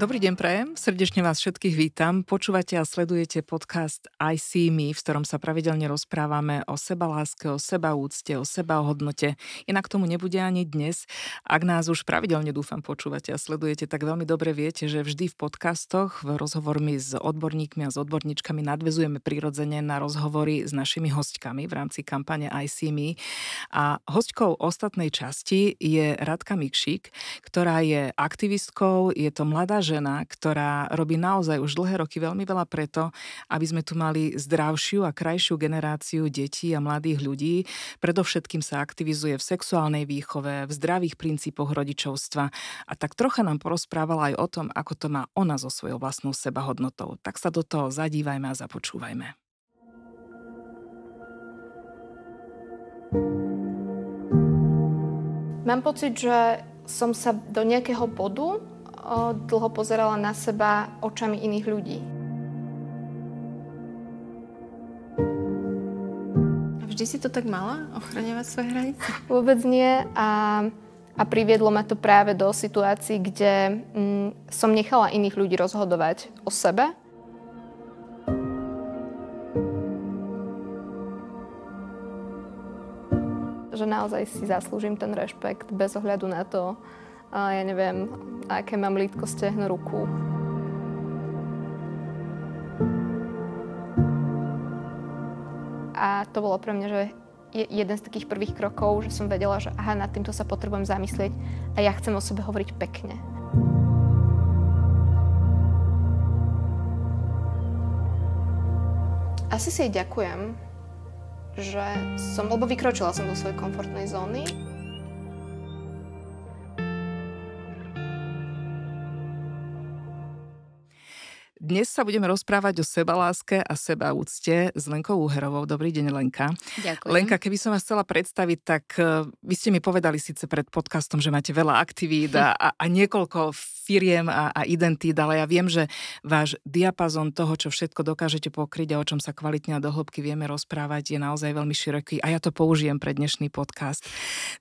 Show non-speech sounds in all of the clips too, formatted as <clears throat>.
Dobrý deň prajem, srdečne vás všetkých vítam. Počúvate a sledujete podcast I See Me, v ktorom sa pravidelne rozprávame o sebaláske, o sebaúcte, o sebahodnote. Inak tomu nebude ani dnes. Ak nás už pravidelne dúfam počúvate a sledujete, tak veľmi dobre viete, že vždy v podcastoch, v rozhovormi s odborníkmi a s odborníčkami nadvezujeme prirodzene na rozhovory s našimi hostkami v rámci kampane I See Me. A hostkou ostatnej časti je Radka Mikšík, ktorá je aktivistkou, je to mladá žena, ktorá robí naozaj už dlhé roky veľmi veľa preto, aby sme tu mali zdravšiu a krajšiu generáciu detí a mladých ľudí. Predovšetkým sa aktivizuje v sexuálnej výchove, v zdravých princípoch rodičovstva a tak trocha nám porozprávala aj o tom, ako to má ona so svojou vlastnou sebahodnotou. Tak sa do toho zadívajme a započúvajme. Mám pocit, že som sa do nejakého bodu dlho pozerala na seba očami iných ľudí. Vždy si to tak mala? Ochraňovať svoje hranice? Vôbec nie a, a priviedlo ma to práve do situácií, kde mm, som nechala iných ľudí rozhodovať o sebe. Že naozaj si zaslúžim ten rešpekt bez ohľadu na to, a ja neviem, aké mám lítko stehnú ruku. A to bolo pre mňa, že je jeden z takých prvých krokov, že som vedela, že aha, nad týmto sa potrebujem zamyslieť a ja chcem o sebe hovoriť pekne. Asi si jej ďakujem, že som, lebo vykročila som do svojej komfortnej zóny Dnes sa budeme rozprávať o sebaláske a sebaúcte s Lenkou Úherovou. Dobrý deň, Lenka. Ďakujem. Lenka, keby som vás chcela predstaviť, tak eh, vy ste mi povedali síce pred podcastom, že máte veľa aktivít a, a niekoľko firiem a, a identít, ale ja viem, že váš diapazon toho, čo všetko dokážete pokryť a o čom sa kvalitne a dohlbky vieme rozprávať, je naozaj veľmi široký a ja to použijem pre dnešný podcast.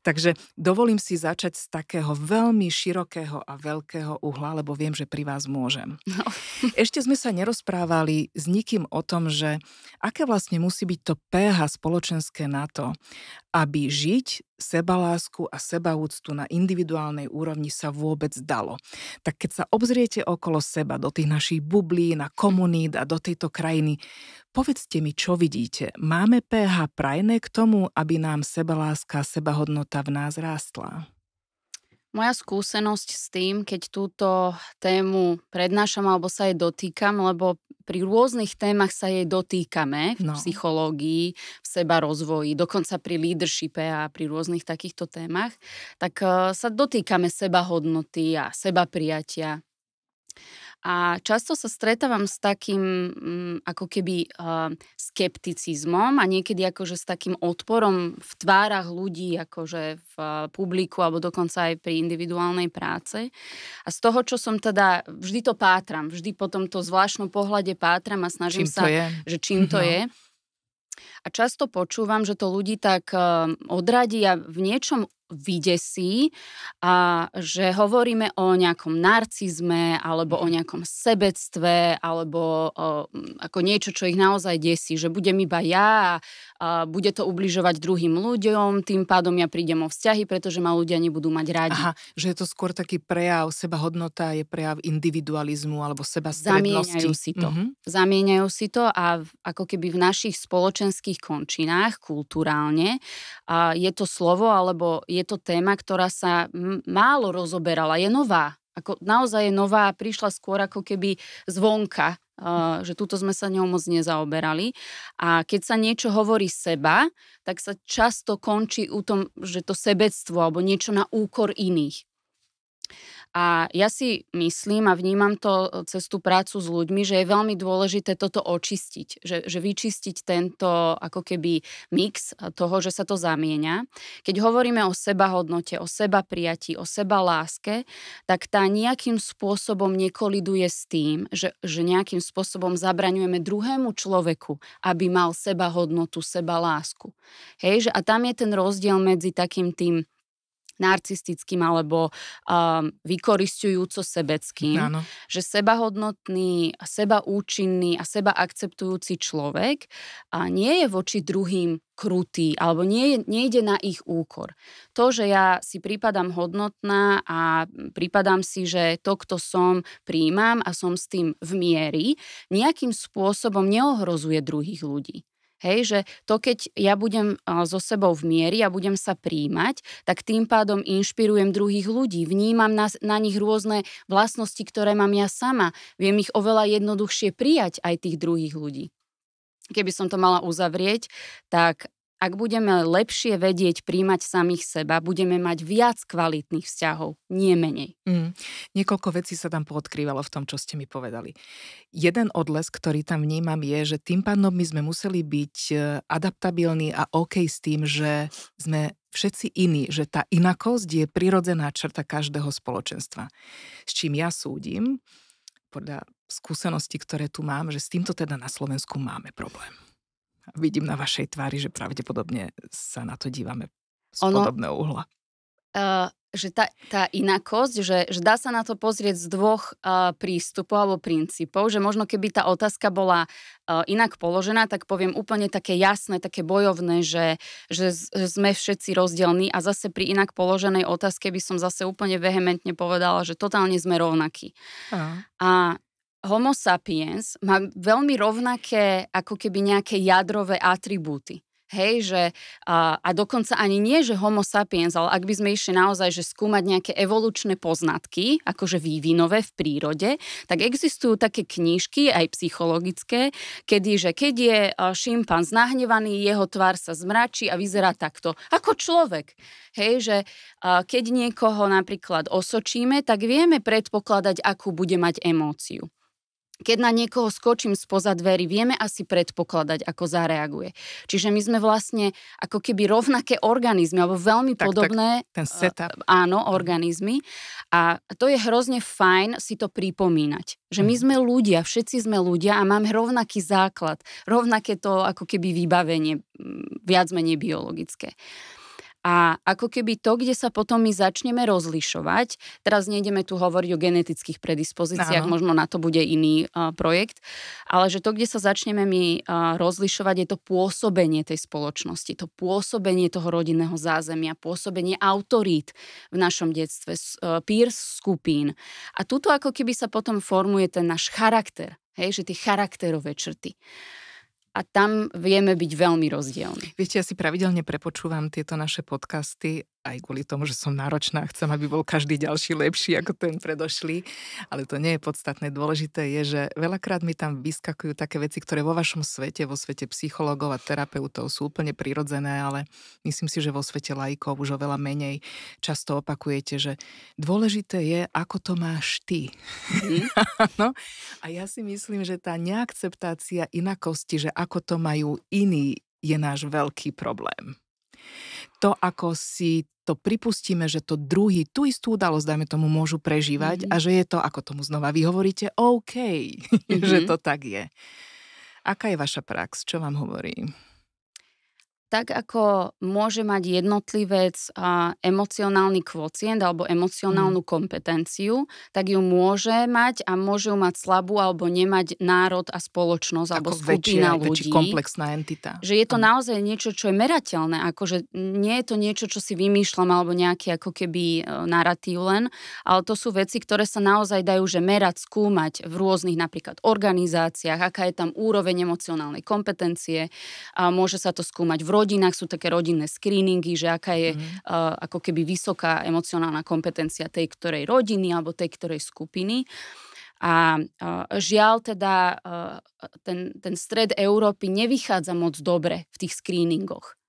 Takže dovolím si začať z takého veľmi širokého a veľkého uhla, lebo viem, že pri vás môžem. No. <laughs> Ešte sme sa nerozprávali s nikým o tom, že aké vlastne musí byť to pH spoločenské na to, aby žiť sebalásku a sebaúctu na individuálnej úrovni sa vôbec dalo tak keď sa obzriete okolo seba do tých našich bublí na komunít a do tejto krajiny, povedzte mi, čo vidíte. Máme pH prajné k tomu, aby nám sebaláska, sebahodnota v nás rástla? Moja skúsenosť s tým, keď túto tému prednášam alebo sa jej dotýkam, lebo pri rôznych témach sa jej dotýkame v no. psychológii, v seba rozvoji, dokonca pri leadershipe a pri rôznych takýchto témach, tak eh, sa dotýkame seba hodnoty a seba prijatia. A často sa stretávam s takým mm, ako keby eh, skepticizmom a niekedy akože s takým odporom v tvárach ľudí, akože v eh, publiku alebo dokonca aj pri individuálnej práce. A z toho, čo som teda, vždy to pátram, vždy po tomto zvláštnom pohľade pátram a snažím čím sa, je? že čím to no. je. A často počúvam, že to ľudí tak eh, odradí a v niečom vydesí a že hovoríme o nejakom narcizme alebo o mhm. nejakom sebectve alebo o, ako niečo, čo ich naozaj desí, že budem iba ja a, a bude to ubližovať druhým ľuďom, tým pádom ja prídem o vzťahy, pretože ma ľudia nebudú mať radi. Aha, že je to skôr taký prejav, seba hodnota je prejav individualizmu alebo seba strednosti. Zamieňajú si to. Mm-hmm. Zamieňajú si to a ako keby v našich spoločenských končinách kulturálne a je to slovo alebo je je to téma, ktorá sa m- málo rozoberala, je nová. Ako naozaj je nová a prišla skôr ako keby zvonka, uh, že túto sme sa ňou moc nezaoberali. A keď sa niečo hovorí seba, tak sa často končí u tom, že to sebectvo alebo niečo na úkor iných. A ja si myslím a vnímam to e, cez tú prácu s ľuďmi, že je veľmi dôležité toto očistiť, že, že vyčistiť tento ako keby mix e, toho, že sa to zamieňa. Keď hovoríme o seba hodnote, o seba prijatí, o seba láske, tak tá nejakým spôsobom nekoliduje s tým, že, že nejakým spôsobom zabraňujeme druhému človeku, aby mal seba hodnotu, seba lásku. Hej, že a tam je ten rozdiel medzi takým tým narcistickým alebo um, vykoristujúco sebeckým. Áno. Že sebahodnotný, sebaúčinný a seba akceptujúci človek a nie je voči druhým krutý alebo nie, nejde na ich úkor. To, že ja si prípadám hodnotná a prípadám si, že to, kto som, príjmam a som s tým v miery, nejakým spôsobom neohrozuje druhých ľudí. Hej, že to, keď ja budem so sebou v miery a ja budem sa príjmať, tak tým pádom inšpirujem druhých ľudí, vnímam na, na nich rôzne vlastnosti, ktoré mám ja sama, viem ich oveľa jednoduchšie prijať aj tých druhých ľudí. Keby som to mala uzavrieť, tak ak budeme lepšie vedieť príjmať samých seba, budeme mať viac kvalitných vzťahov, nie menej. Mm. Niekoľko vecí sa tam podkrývalo v tom, čo ste mi povedali. Jeden odles, ktorý tam vnímam, je, že tým pádom my sme museli byť e, adaptabilní a OK s tým, že sme všetci iní, že tá inakosť je prirodzená črta každého spoločenstva. S čím ja súdim, podľa skúseností, ktoré tu mám, že s týmto teda na Slovensku máme problém. Vidím na vašej tvári, že pravdepodobne sa na to dívame z ono, podobného uhla. Uh, že tá, tá inakosť, že, že dá sa na to pozrieť z dvoch uh, prístupov alebo princípov, že možno keby tá otázka bola uh, inak položená, tak poviem úplne také jasné, také bojovné, že, že, z, že sme všetci rozdielní a zase pri inak položenej otázke by som zase úplne vehementne povedala, že totálne sme rovnakí. Uh. A Homo sapiens má veľmi rovnaké ako keby nejaké jadrové atribúty. Hej, že a, a dokonca ani nie, že homo sapiens, ale ak by sme išli naozaj, že skúmať nejaké evolučné poznatky, akože vývinové v prírode, tak existujú také knížky, aj psychologické, kedy, že keď je šimpanz nahnevaný, jeho tvár sa zmračí a vyzerá takto, ako človek. Hej, že a, keď niekoho napríklad osočíme, tak vieme predpokladať, akú bude mať emóciu keď na niekoho skočím spoza dverí, vieme asi predpokladať, ako zareaguje. Čiže my sme vlastne ako keby rovnaké organizmy, alebo veľmi tak, podobné tak, ten e, setup. áno, organizmy. A to je hrozne fajn si to pripomínať. Že my mhm. sme ľudia, všetci sme ľudia a máme rovnaký základ, rovnaké to ako keby vybavenie, viac menej biologické. A ako keby to, kde sa potom my začneme rozlišovať, teraz nejdeme tu hovoriť o genetických predispozíciách, Áno. možno na to bude iný uh, projekt, ale že to, kde sa začneme my uh, rozlišovať, je to pôsobenie tej spoločnosti, to pôsobenie toho rodinného zázemia, pôsobenie autorít v našom detstve, uh, peer skupín. A tuto ako keby sa potom formuje ten náš charakter, hej, že tie charakterové črty a tam vieme byť veľmi rozdielni. Viete, ja si pravidelne prepočúvam tieto naše podcasty aj kvôli tomu, že som náročná, chcem, aby bol každý ďalší lepší ako ten predošlý, ale to nie je podstatné. Dôležité je, že veľakrát mi tam vyskakujú také veci, ktoré vo vašom svete, vo svete psychológov a terapeutov sú úplne prirodzené, ale myslím si, že vo svete lajkov už oveľa menej často opakujete, že dôležité je, ako to máš ty. <laughs> no, a ja si myslím, že tá neakceptácia inakosti, že ako to majú iní, je náš veľký problém to, ako si to pripustíme, že to druhý tú istú udalosť, dajme tomu, môžu prežívať mm-hmm. a že je to, ako tomu znova vy hovoríte, OK, <laughs> mm-hmm. že to tak je. Aká je vaša prax? Čo vám hovorí? tak ako môže mať jednotlivec a, emocionálny kvocient alebo mm. emocionálnu mm. kompetenciu, tak ju môže mať a môže ju mať slabú alebo nemať národ a spoločnosť ako alebo skupina väčšie, ľudí. komplexná entita. Že je to mm. naozaj niečo, čo je merateľné, akože nie je to niečo, čo si vymýšľam alebo nejaký ako keby e, narratív len, ale to sú veci, ktoré sa naozaj dajú že merať, skúmať v rôznych napríklad organizáciách, aká je tam úroveň emocionálnej kompetencie, a môže sa to skúmať v rodinách sú také rodinné screeningy, že aká je mm. uh, ako keby vysoká emocionálna kompetencia tej ktorej rodiny alebo tej ktorej skupiny. A uh, žiaľ teda uh, ten, ten stred Európy nevychádza moc dobre v tých screeningoch.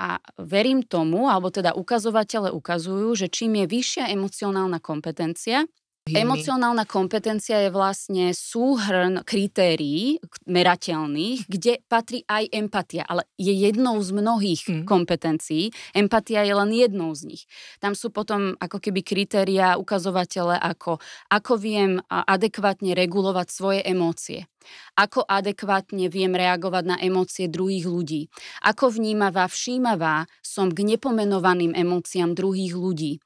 A verím tomu, alebo teda ukazovatele ukazujú, že čím je vyššia emocionálna kompetencia, Emocionálna kompetencia je vlastne súhrn kritérií merateľných, kde patrí aj empatia, ale je jednou z mnohých mm. kompetencií. Empatia je len jednou z nich. Tam sú potom ako keby kritéria, ukazovatele, ako, ako viem adekvátne regulovať svoje emócie. Ako adekvátne viem reagovať na emócie druhých ľudí? Ako vnímavá, všímavá som k nepomenovaným emóciám druhých ľudí?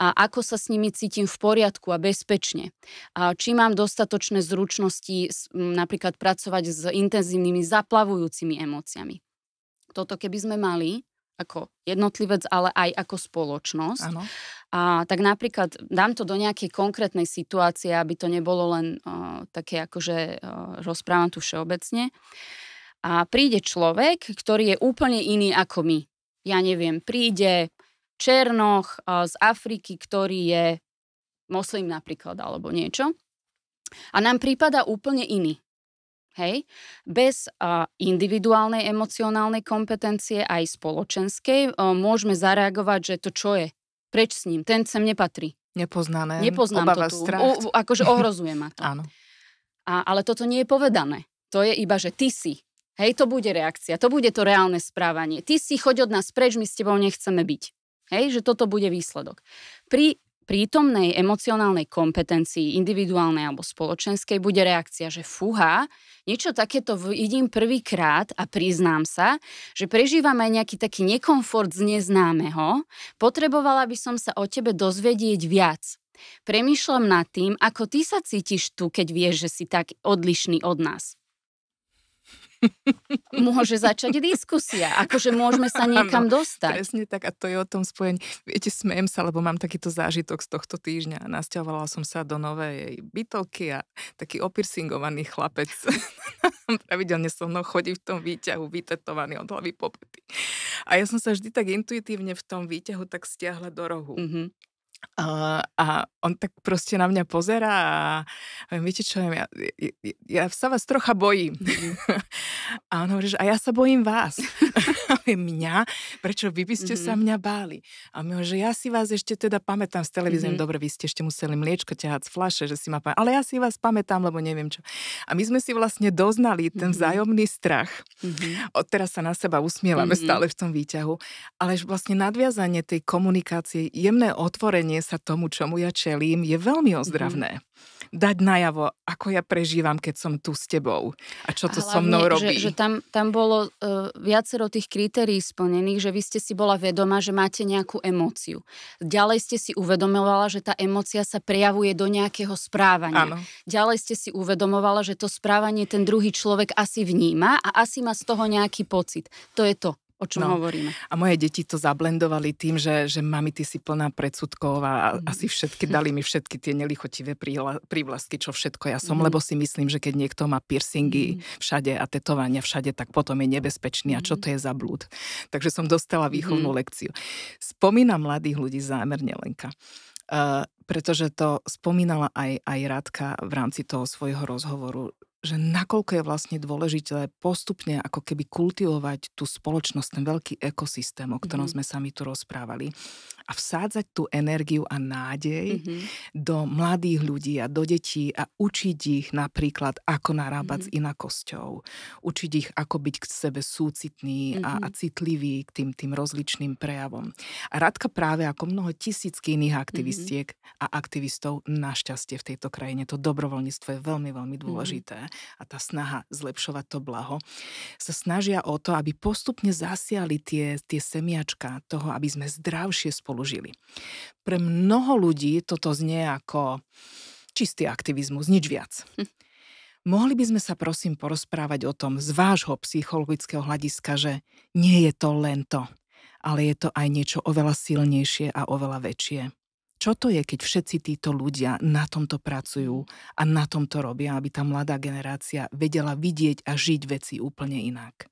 A ako sa s nimi cítim v poriadku a bezpečne? A či mám dostatočné zručnosti napríklad pracovať s intenzívnymi zaplavujúcimi emóciami? Toto keby sme mali, ako jednotlivec, ale aj ako spoločnosť. Ano. A, tak napríklad dám to do nejakej konkrétnej situácie, aby to nebolo len uh, také, akože uh, rozprávam tu všeobecne. A príde človek, ktorý je úplne iný ako my. Ja neviem, príde Černoch uh, z Afriky, ktorý je moslim napríklad, alebo niečo. A nám prípada úplne iný. Hej? Bez uh, individuálnej emocionálnej kompetencie aj spoločenskej uh, môžeme zareagovať, že to čo je, preč s ním, ten sem nepatrí. Nepoznáme. Nepoznám obava, to tu. O, akože <laughs> ohrozuje ma to. Áno. A, ale toto nie je povedané. To je iba, že ty si. Hej, to bude reakcia, to bude to reálne správanie. Ty si choď od nás preč, my s tebou nechceme byť. Hej, že toto bude výsledok. Pri prítomnej emocionálnej kompetencii, individuálnej alebo spoločenskej, bude reakcia, že fuha, niečo takéto vidím prvýkrát a priznám sa, že prežívam aj nejaký taký nekomfort z neznámeho, potrebovala by som sa o tebe dozvedieť viac. Premýšľam nad tým, ako ty sa cítiš tu, keď vieš, že si tak odlišný od nás môže začať diskusia, akože môžeme sa niekam ano, dostať. Presne tak a to je o tom spojení. Viete, smiem sa, lebo mám takýto zážitok z tohto týždňa. Nasťahovala som sa do novej bytovky a taký opirsingovaný chlapec <laughs> pravidelne so mnou chodí v tom výťahu vytetovaný od hlavy popety. A ja som sa vždy tak intuitívne v tom výťahu tak stiahla do rohu. Mm-hmm. A, a on tak proste na mňa pozera a viem, viete čo, ja, ja, ja sa vás trocha bojím. Mm. <laughs> A on hovorí, že a ja sa bojím vás. <laughs> práve <laughs> mňa, prečo vy by ste mm-hmm. sa mňa báli. A my, že ja si vás ešte teda pamätám z televízie, mm-hmm. dobre, vy ste ešte museli mliečko ťahať z flaše, že si ma pamätám, ale ja si vás pamätám, lebo neviem čo. A my sme si vlastne doznali ten mm-hmm. vzájomný strach. Mm-hmm. Od teraz sa na seba usmievame mm-hmm. stále v tom výťahu, ale vlastne nadviazanie tej komunikácie, jemné otvorenie sa tomu, čomu ja čelím, je veľmi mm-hmm. ozdravné. Mm-hmm dať najavo, ako ja prežívam, keď som tu s tebou a čo to Hlavne, so mnou robí. Že, že tam, tam bolo uh, viacero tých kritérií splnených, že vy ste si bola vedomá, že máte nejakú emóciu. Ďalej ste si uvedomovala, že tá emócia sa prejavuje do nejakého správania. Ano. Ďalej ste si uvedomovala, že to správanie ten druhý človek asi vníma a asi má z toho nejaký pocit. To je to o čom no. hovoríme. A moje deti to zablendovali tým, že, že mami, ty si plná predsudkov a mm. asi všetky, dali mi všetky tie nelichotivé prívlastky, čo všetko ja som, mm. lebo si myslím, že keď niekto má piercingy mm. všade a tetovania všade, tak potom je nebezpečný a čo mm. to je za blúd. Takže som dostala výchovnú mm. lekciu. Spomínam mladých ľudí zámerne, Lenka. Uh, pretože to spomínala aj, aj Radka v rámci toho svojho rozhovoru, že nakoľko je vlastne dôležité postupne ako keby kultivovať tú spoločnosť, ten veľký ekosystém, o ktorom mm-hmm. sme sami tu rozprávali a vsádzať tú energiu a nádej mm-hmm. do mladých ľudí a do detí a učiť ich napríklad, ako narábať mm-hmm. s mhm. inakosťou, učiť ich, ako byť k sebe súcitný mm-hmm. a, a mhm. citlivý k tým, tým rozličným prejavom. A Radka práve ako mnoho tisícky iných mhm. aktivistiek mm-hmm. a aktivistov našťastie v tejto krajine to dobrovoľníctvo je veľmi, veľmi dôležité. Mm-hmm a tá snaha zlepšovať to blaho, sa snažia o to, aby postupne zasiali tie, tie semiačka toho, aby sme zdravšie spolužili. Pre mnoho ľudí toto znie ako čistý aktivizmus, nič viac. Hm. Mohli by sme sa prosím porozprávať o tom z vášho psychologického hľadiska, že nie je to len to, ale je to aj niečo oveľa silnejšie a oveľa väčšie čo to je, keď všetci títo ľudia na tomto pracujú a na tomto robia, aby tá mladá generácia vedela vidieť a žiť veci úplne inak?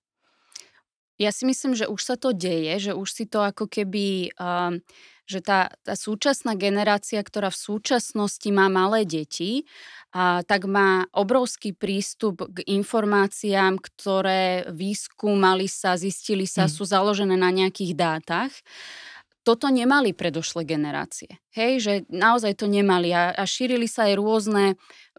Ja si myslím, že už sa to deje, že už si to ako keby, um, že tá, tá súčasná generácia, ktorá v súčasnosti má malé deti, a tak má obrovský prístup k informáciám, ktoré výskumali sa, zistili sa, mm. sú založené na nejakých dátach toto nemali predošlé generácie. Hej, že naozaj to nemali a, a šírili sa aj rôzne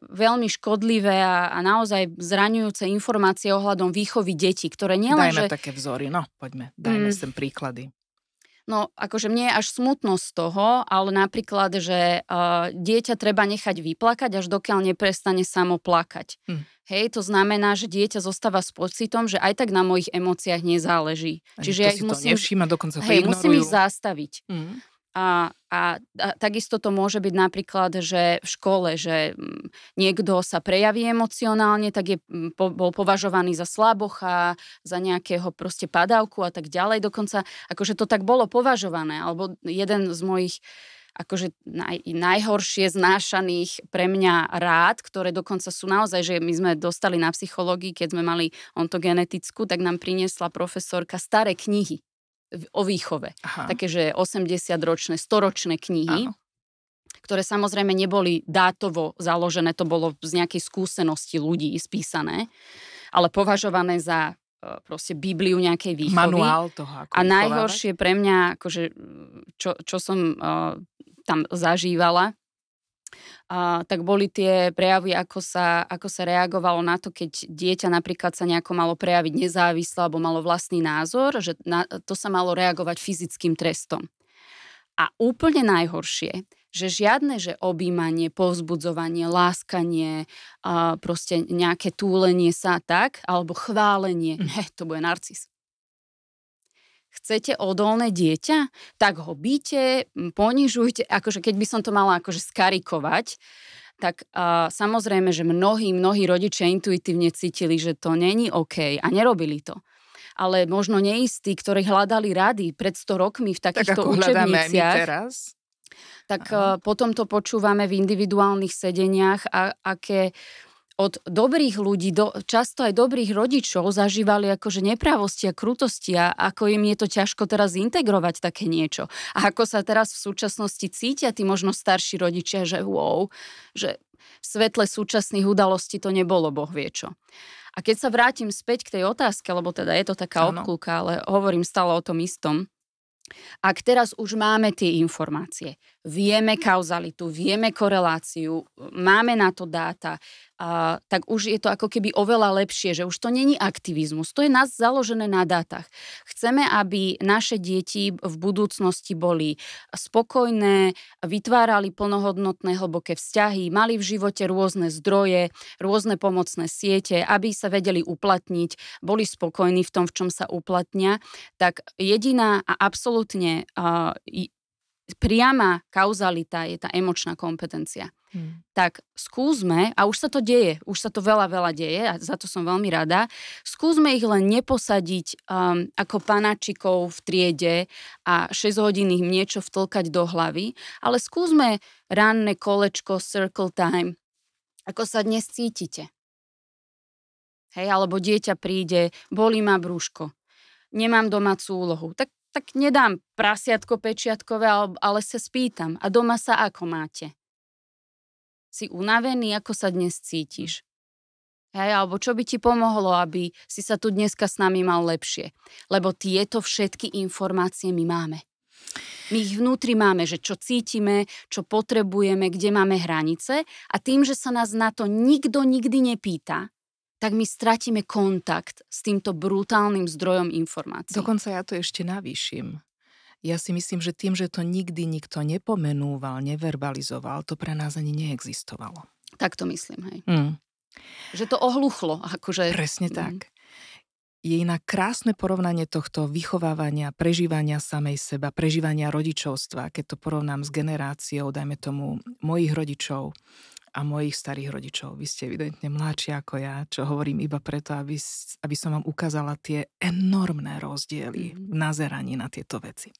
veľmi škodlivé a, a naozaj zraňujúce informácie ohľadom výchovy detí, ktoré nielen... Dajme že... také vzory, no poďme, dajme mm. sem príklady. No, akože mne je až smutno z toho, ale napríklad, že uh, dieťa treba nechať vyplakať, až dokiaľ neprestane samo plakať. Mm. Hej, to znamená, že dieťa zostáva s pocitom, že aj tak na mojich emóciách nezáleží. Ani Čiže ja ich musím, nevšíma, dokonca hej, ignorujú. musím ich zastaviť. Mm. A, a, a takisto to môže byť napríklad, že v škole, že mm, niekto sa prejaví emocionálne, tak je, mm, po, bol považovaný za slabocha, za nejakého proste padavku a tak ďalej. Dokonca, akože to tak bolo považované, alebo jeden z mojich uh, akože naj, najhoršie znášaných pre mňa rád, ktoré dokonca sú naozaj, že my sme dostali na psychológii, keď sme mali ontogenetickú, tak nám priniesla profesorka staré knihy o výchove. Aha. Takéže 80-ročné, 100-ročné knihy. Aha ktoré samozrejme neboli dátovo založené, to bolo z nejakej skúsenosti ľudí spísané, ale považované za E, proste Bibliu nejakej výchovy. Manuál toho. Ako a najhoršie pre mňa, akože, čo, čo som uh, tam zažívala, uh, tak boli tie prejavy, ako sa, ako sa reagovalo na to, keď dieťa napríklad sa nejako malo prejaviť nezávisle alebo malo vlastný názor, že na, to sa malo reagovať fyzickým trestom. A úplne najhoršie že žiadne, že objímanie, povzbudzovanie, láskanie, a proste nejaké túlenie sa tak, alebo chválenie, mm. Hm. he, to bude narcis. Chcete odolné dieťa? Tak ho bíte, ponižujte. Akože keď by som to mala akože skarikovať, tak uh, samozrejme, že mnohí, mnohí rodičia intuitívne cítili, že to není OK a nerobili to ale možno neistí, ktorí hľadali rady pred 100 rokmi v takýchto tak ako učebniciach. teraz tak Aha. Eh, potom to počúvame v individuálnych sedeniach a aké od dobrých ľudí, do, často aj dobrých rodičov zažívali akože nepravosti a krutosti a ako im je to ťažko teraz integrovať také niečo. A ako sa teraz v súčasnosti cítia tí možno starší rodičia, že wow, že v svetle súčasných udalostí to nebolo boh vie čo. A keď sa vrátim späť k tej otázke, lebo teda je to taká ano. obkúka, ale hovorím stále o tom istom, ak teraz už máme tie informácie, vieme kauzalitu, vieme koreláciu, máme na to dáta, a, tak už je to ako keby oveľa lepšie, že už to není aktivizmus, to je nás založené na dátach. Chceme, aby naše deti v budúcnosti boli spokojné, vytvárali plnohodnotné hlboké vzťahy, mali v živote rôzne zdroje, rôzne pomocné siete, aby sa vedeli uplatniť, boli spokojní v tom, v čom sa uplatnia, tak jediná a absolútne a, priama kauzalita je tá emočná kompetencia. Hmm. Tak skúsme, a už sa to deje, už sa to veľa, veľa deje a za to som veľmi rada, skúsme ich len neposadiť um, ako panačikov v triede a 6 hodín ich niečo vtlkať do hlavy, ale skúsme ranné kolečko, circle time, ako sa dnes cítite. Hej, alebo dieťa príde, bolí ma brúško, nemám domácu úlohu. Tak tak nedám prasiatko pečiatkové, ale sa spýtam, a doma sa ako máte? Si unavený, ako sa dnes cítiš? Hej, alebo čo by ti pomohlo, aby si sa tu dneska s nami mal lepšie? Lebo tieto všetky informácie my máme. My ich vnútri máme, že čo cítime, čo potrebujeme, kde máme hranice a tým, že sa nás na to nikto nikdy nepýta, tak my stratíme kontakt s týmto brutálnym zdrojom informácií. Dokonca ja to ešte navýšim. Ja si myslím, že tým, že to nikdy nikto nepomenúval, neverbalizoval, to pre nás ani neexistovalo. Tak to myslím, hej. Mm. Že to ohluchlo. Akože... Presne mm. tak. Mm. Je na krásne porovnanie tohto vychovávania, prežívania samej seba, prežívania rodičovstva, keď to porovnám s generáciou, dajme tomu, mojich rodičov, a mojich starých rodičov. Vy ste evidentne mladší ako ja, čo hovorím iba preto, aby, aby som vám ukázala tie enormné rozdiely mm-hmm. v nazeraní na tieto veci.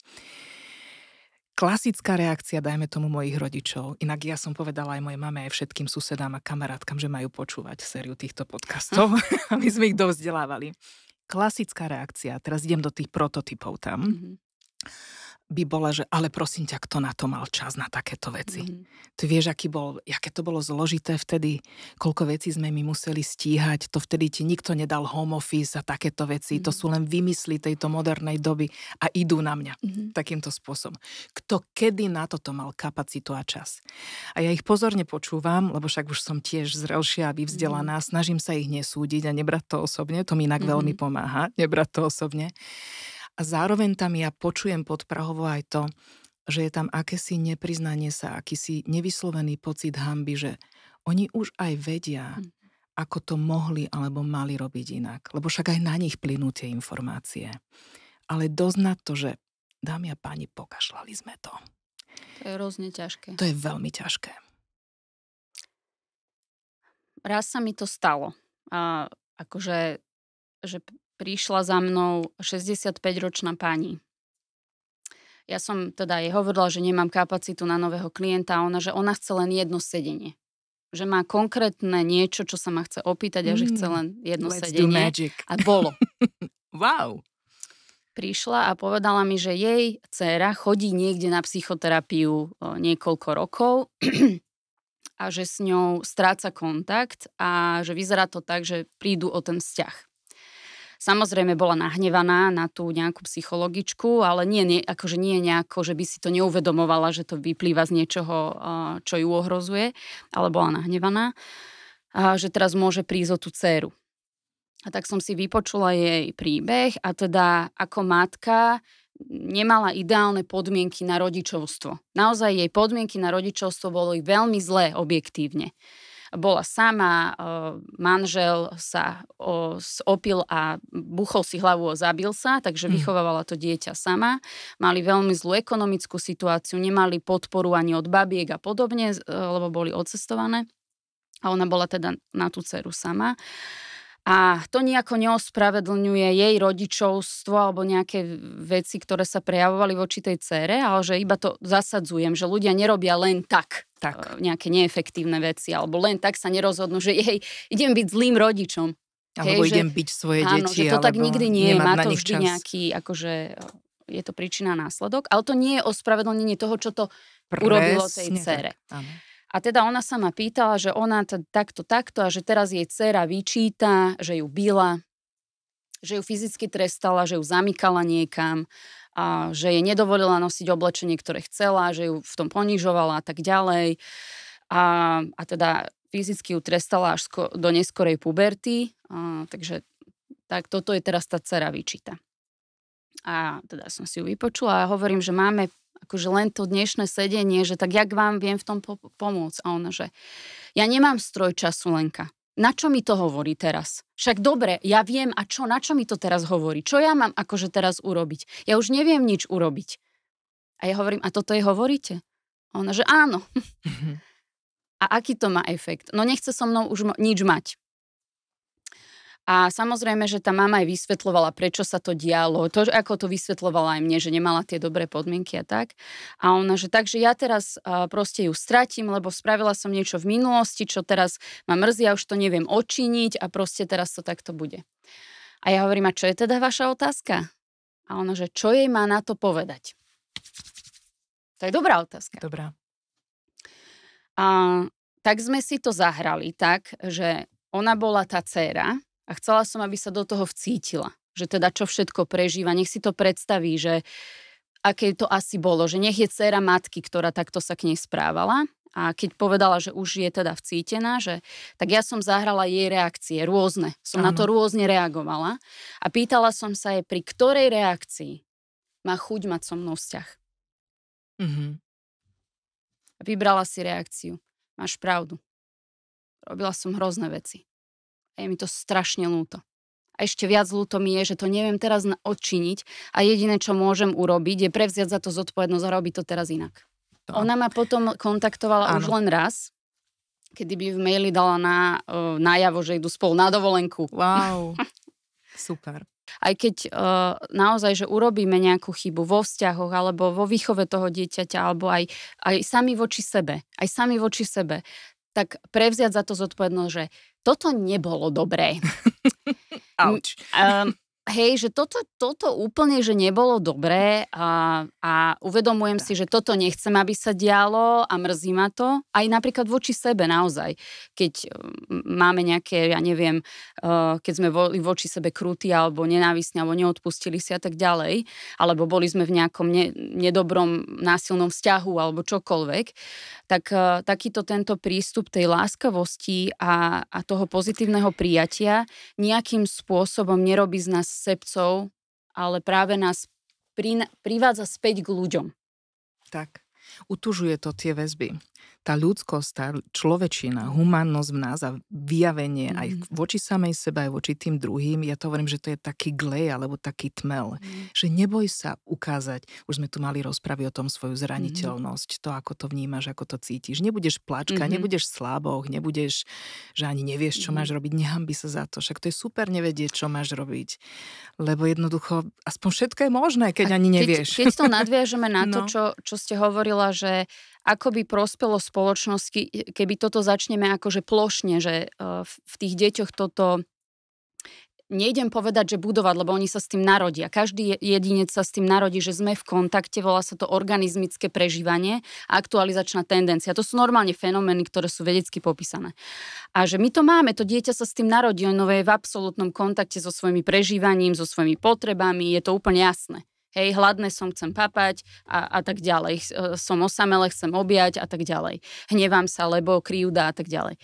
Klasická reakcia, dajme tomu, mojich rodičov. Inak ja som povedala aj mojej mame, aj všetkým susedám a kamarátkam, že majú počúvať sériu týchto podcastov, <laughs> <laughs> aby sme ich dovzdelávali. Klasická reakcia, teraz idem do tých prototypov tam. Mm-hmm by bola, že ale prosím ťa, kto na to mal čas, na takéto veci. Mm-hmm. Ty vieš, aký bol, aké to bolo zložité vtedy, koľko vecí sme my museli stíhať, to vtedy ti nikto nedal home office a takéto veci, mm-hmm. to mhm. sú len vymysly tejto modernej doby a idú na mňa mm-hmm. takýmto spôsobom. Kto kedy na toto mal kapacitu a čas? A ja ich pozorne počúvam, lebo však už som tiež zrelšia a vyvzdelaná, mm-hmm. snažím sa ich nesúdiť a nebrať to osobne, to mi inak mm-hmm. veľmi mhm. pomáha, nebrať to osobne. A zároveň tam ja počujem Prahovo aj to, že je tam akési nepriznanie sa, akýsi nevyslovený pocit hamby, že oni už aj vedia, hm. ako to mohli alebo mali robiť inak. Lebo však aj na nich plynú tie informácie. Ale doznať to, že dámy a páni, pokašľali sme to. To je rôzne ťažké. To je veľmi ťažké. Raz sa mi to stalo. A akože že prišla za mnou 65-ročná pani. Ja som teda jej hovorila, že nemám kapacitu na nového klienta a ona, že ona chce len jedno sedenie. Že má konkrétne niečo, čo sa ma chce opýtať mm, a že chce mm, len jedno Let's sedenie. Do magic. A bolo. <laughs> wow. Prišla a povedala mi, že jej dcéra chodí niekde na psychoterapiu niekoľko rokov <clears throat> a že s ňou stráca kontakt a že vyzerá to tak, že prídu o ten vzťah. Samozrejme bola nahnevaná na tú nejakú psychologičku, ale nie, nie, akože nie nejako, že by si to neuvedomovala, že to vyplýva z niečoho, čo ju ohrozuje, ale bola nahnevaná, a že teraz môže prísť o tú dceru. A tak som si vypočula jej príbeh a teda ako matka nemala ideálne podmienky na rodičovstvo. Naozaj jej podmienky na rodičovstvo boli veľmi zlé objektívne bola sama, manžel sa opil a buchol si hlavu a zabil sa, takže hm. vychovávala to dieťa sama. Mali veľmi zlú ekonomickú situáciu, nemali podporu ani od babiek a podobne, e, lebo boli odcestované. A ona bola teda na tú dceru sama. A to nejako neospravedlňuje jej rodičovstvo alebo nejaké veci, ktoré sa prejavovali voči tej cére, ale že iba to zasadzujem, že ľudia nerobia len tak, tak. Eh, nejaké neefektívne veci, alebo len tak sa nerozhodnú, že jej, idem byť zlým rodičom. Alebo hej, idem že, byť svoje áno, deti. Áno, že to tak nikdy nie je, má to vždy čas. nejaký, akože eh, je to príčina následok, ale to nie je ospravedlnenie toho, čo to Presne urobilo tej cere. Tak, áno. A teda ona sa ma pýtala, že ona t- takto, takto a že teraz jej dcera vyčíta, že ju byla, že ju fyzicky trestala, že ju zamykala niekam, a že jej nedovolila nosiť oblečenie, ktoré chcela, že ju v tom ponižovala a tak ďalej. A, a teda fyzicky ju trestala až sko- do neskorej puberty, a, takže tak toto je teraz tá dcera vyčíta. A teda som si ju vypočula a hovorím, že máme akože len to dnešné sedenie, že tak jak vám viem v tom po- pomôcť. A ona, že ja nemám stroj času Lenka. Na čo mi to hovorí teraz? Však dobre, ja viem, a čo, na čo mi to teraz hovorí? Čo ja mám akože teraz urobiť? Ja už neviem nič urobiť. A ja hovorím, a toto jej hovoríte? A ona, že áno. Mhm. <laughs> a aký to má efekt? No nechce so mnou už nič mať. A samozrejme, že tá mama aj vysvetlovala, prečo sa to dialo, to, ako to vysvetlovala aj mne, že nemala tie dobré podmienky a tak. A ona, že takže ja teraz uh, proste ju stratím, lebo spravila som niečo v minulosti, čo teraz ma mrzí, a už to neviem očiniť a proste teraz to takto bude. A ja hovorím, a čo je teda vaša otázka? A ona, že čo jej má na to povedať? To je dobrá otázka. Dobrá. A tak sme si to zahrali tak, že ona bola tá dcéra, a chcela som, aby sa do toho vcítila. Že teda čo všetko prežíva, nech si to predstaví, že aké to asi bolo, že nech je dcera matky, ktorá takto sa k nej správala a keď povedala, že už je teda vcítená, že, tak ja som zahrala jej reakcie, rôzne. Som ano. na to rôzne reagovala a pýtala som sa jej, pri ktorej reakcii má chuť mať so mnou vzťah. mm Vybrala si reakciu. Máš pravdu. Robila som hrozné veci. A je mi to strašne lúto. A ešte viac ľúto mi je, že to neviem teraz odčiniť a jediné, čo môžem urobiť, je prevziať za to zodpovednosť a robiť to teraz inak. To. Ona ma potom kontaktovala ano. už len raz, kedy by v maili dala na, uh, najavo, že idú spolu na dovolenku. Wow, <laughs> super. Aj keď uh, naozaj, že urobíme nejakú chybu vo vzťahoch alebo vo výchove toho dieťaťa alebo aj, aj sami voči sebe, aj sami voči sebe, tak prevziať za to zodpovednosť, že toto nebolo dobré. Auč. <laughs> Um, hej, že toto, toto úplne, že nebolo dobré a, a uvedomujem si, že toto nechcem, aby sa dialo a mrzí ma to. Aj napríklad voči sebe naozaj. Keď eh, máme nejaké, ja neviem, eh, keď sme boli voči sebe krúti alebo nenávisní alebo neodpustili si a tak ďalej, alebo boli sme v nejakom ne, nedobrom násilnom vzťahu alebo čokoľvek, tak eh, takýto tento prístup tej láskavosti a, a toho pozitívneho prijatia nejakým spôsobom nerobí z nás sebcov, ale práve nás privádza späť k ľuďom. Tak. Utužuje to tie väzby tá ľudskosť, tá človečina, humannosť v nás a vyjavenie mm. aj mm-hmm. voči samej sebe, aj voči tým druhým, ja to hovorím, že to je taký glej alebo taký tmel, mm. že neboj sa ukázať, už sme tu mali rozpravy o tom svoju mm-hmm. zraniteľnosť, mm. to ako to vnímaš, ako to cítiš. Nebudeš plačka, mm-hmm. nebudeš slaboch, nebudeš, že ani nevieš, čo mm. máš robiť, nehambi sa za to, však to je super nevedieť, čo máš robiť, lebo jednoducho aspoň všetko je možné, keď a ani nevieš. Keď, keď to nadviažeme na <laughs> no. to, čo, čo ste hovorila, že ako by prospelo spoločnosti, keby toto začneme akože plošne, že e, v tých deťoch toto nejdem povedať, že budovať, lebo oni sa s tým narodia. Každý jedinec sa s tým narodí, že sme v kontakte, volá sa to organizmické prežívanie a aktualizačná tendencia. To sú normálne fenomény, ktoré sú vedecky popísané. A že my to máme, to dieťa sa s tým narodí, ono je v absolútnom kontakte so svojimi prežívaním, so svojimi potrebami, je to úplne jasné hej, hladné som, chcem papať a, a tak ďalej, e, som osamele, chcem objať a tak ďalej, hnevám sa, lebo kryjúda a tak ďalej.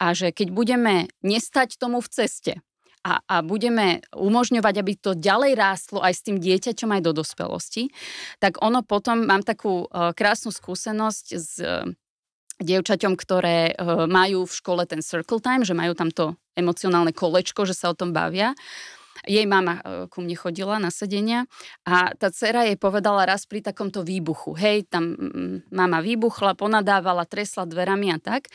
A že keď budeme nestať tomu v ceste, a, a budeme umožňovať, aby to ďalej rástlo aj s tým dieťaťom aj do dospelosti, tak ono potom, mám takú uh, krásnu skúsenosť s uh, dievčaťom, ktoré uh, majú v škole ten circle time, že majú tam to emocionálne kolečko, že sa o tom bavia. Uh, jej mama e, ku mne chodila na sedenia a tá dcera jej povedala raz pri takomto výbuchu. Hej, tam mm, mama vybuchla, ponadávala, tresla dverami a tak.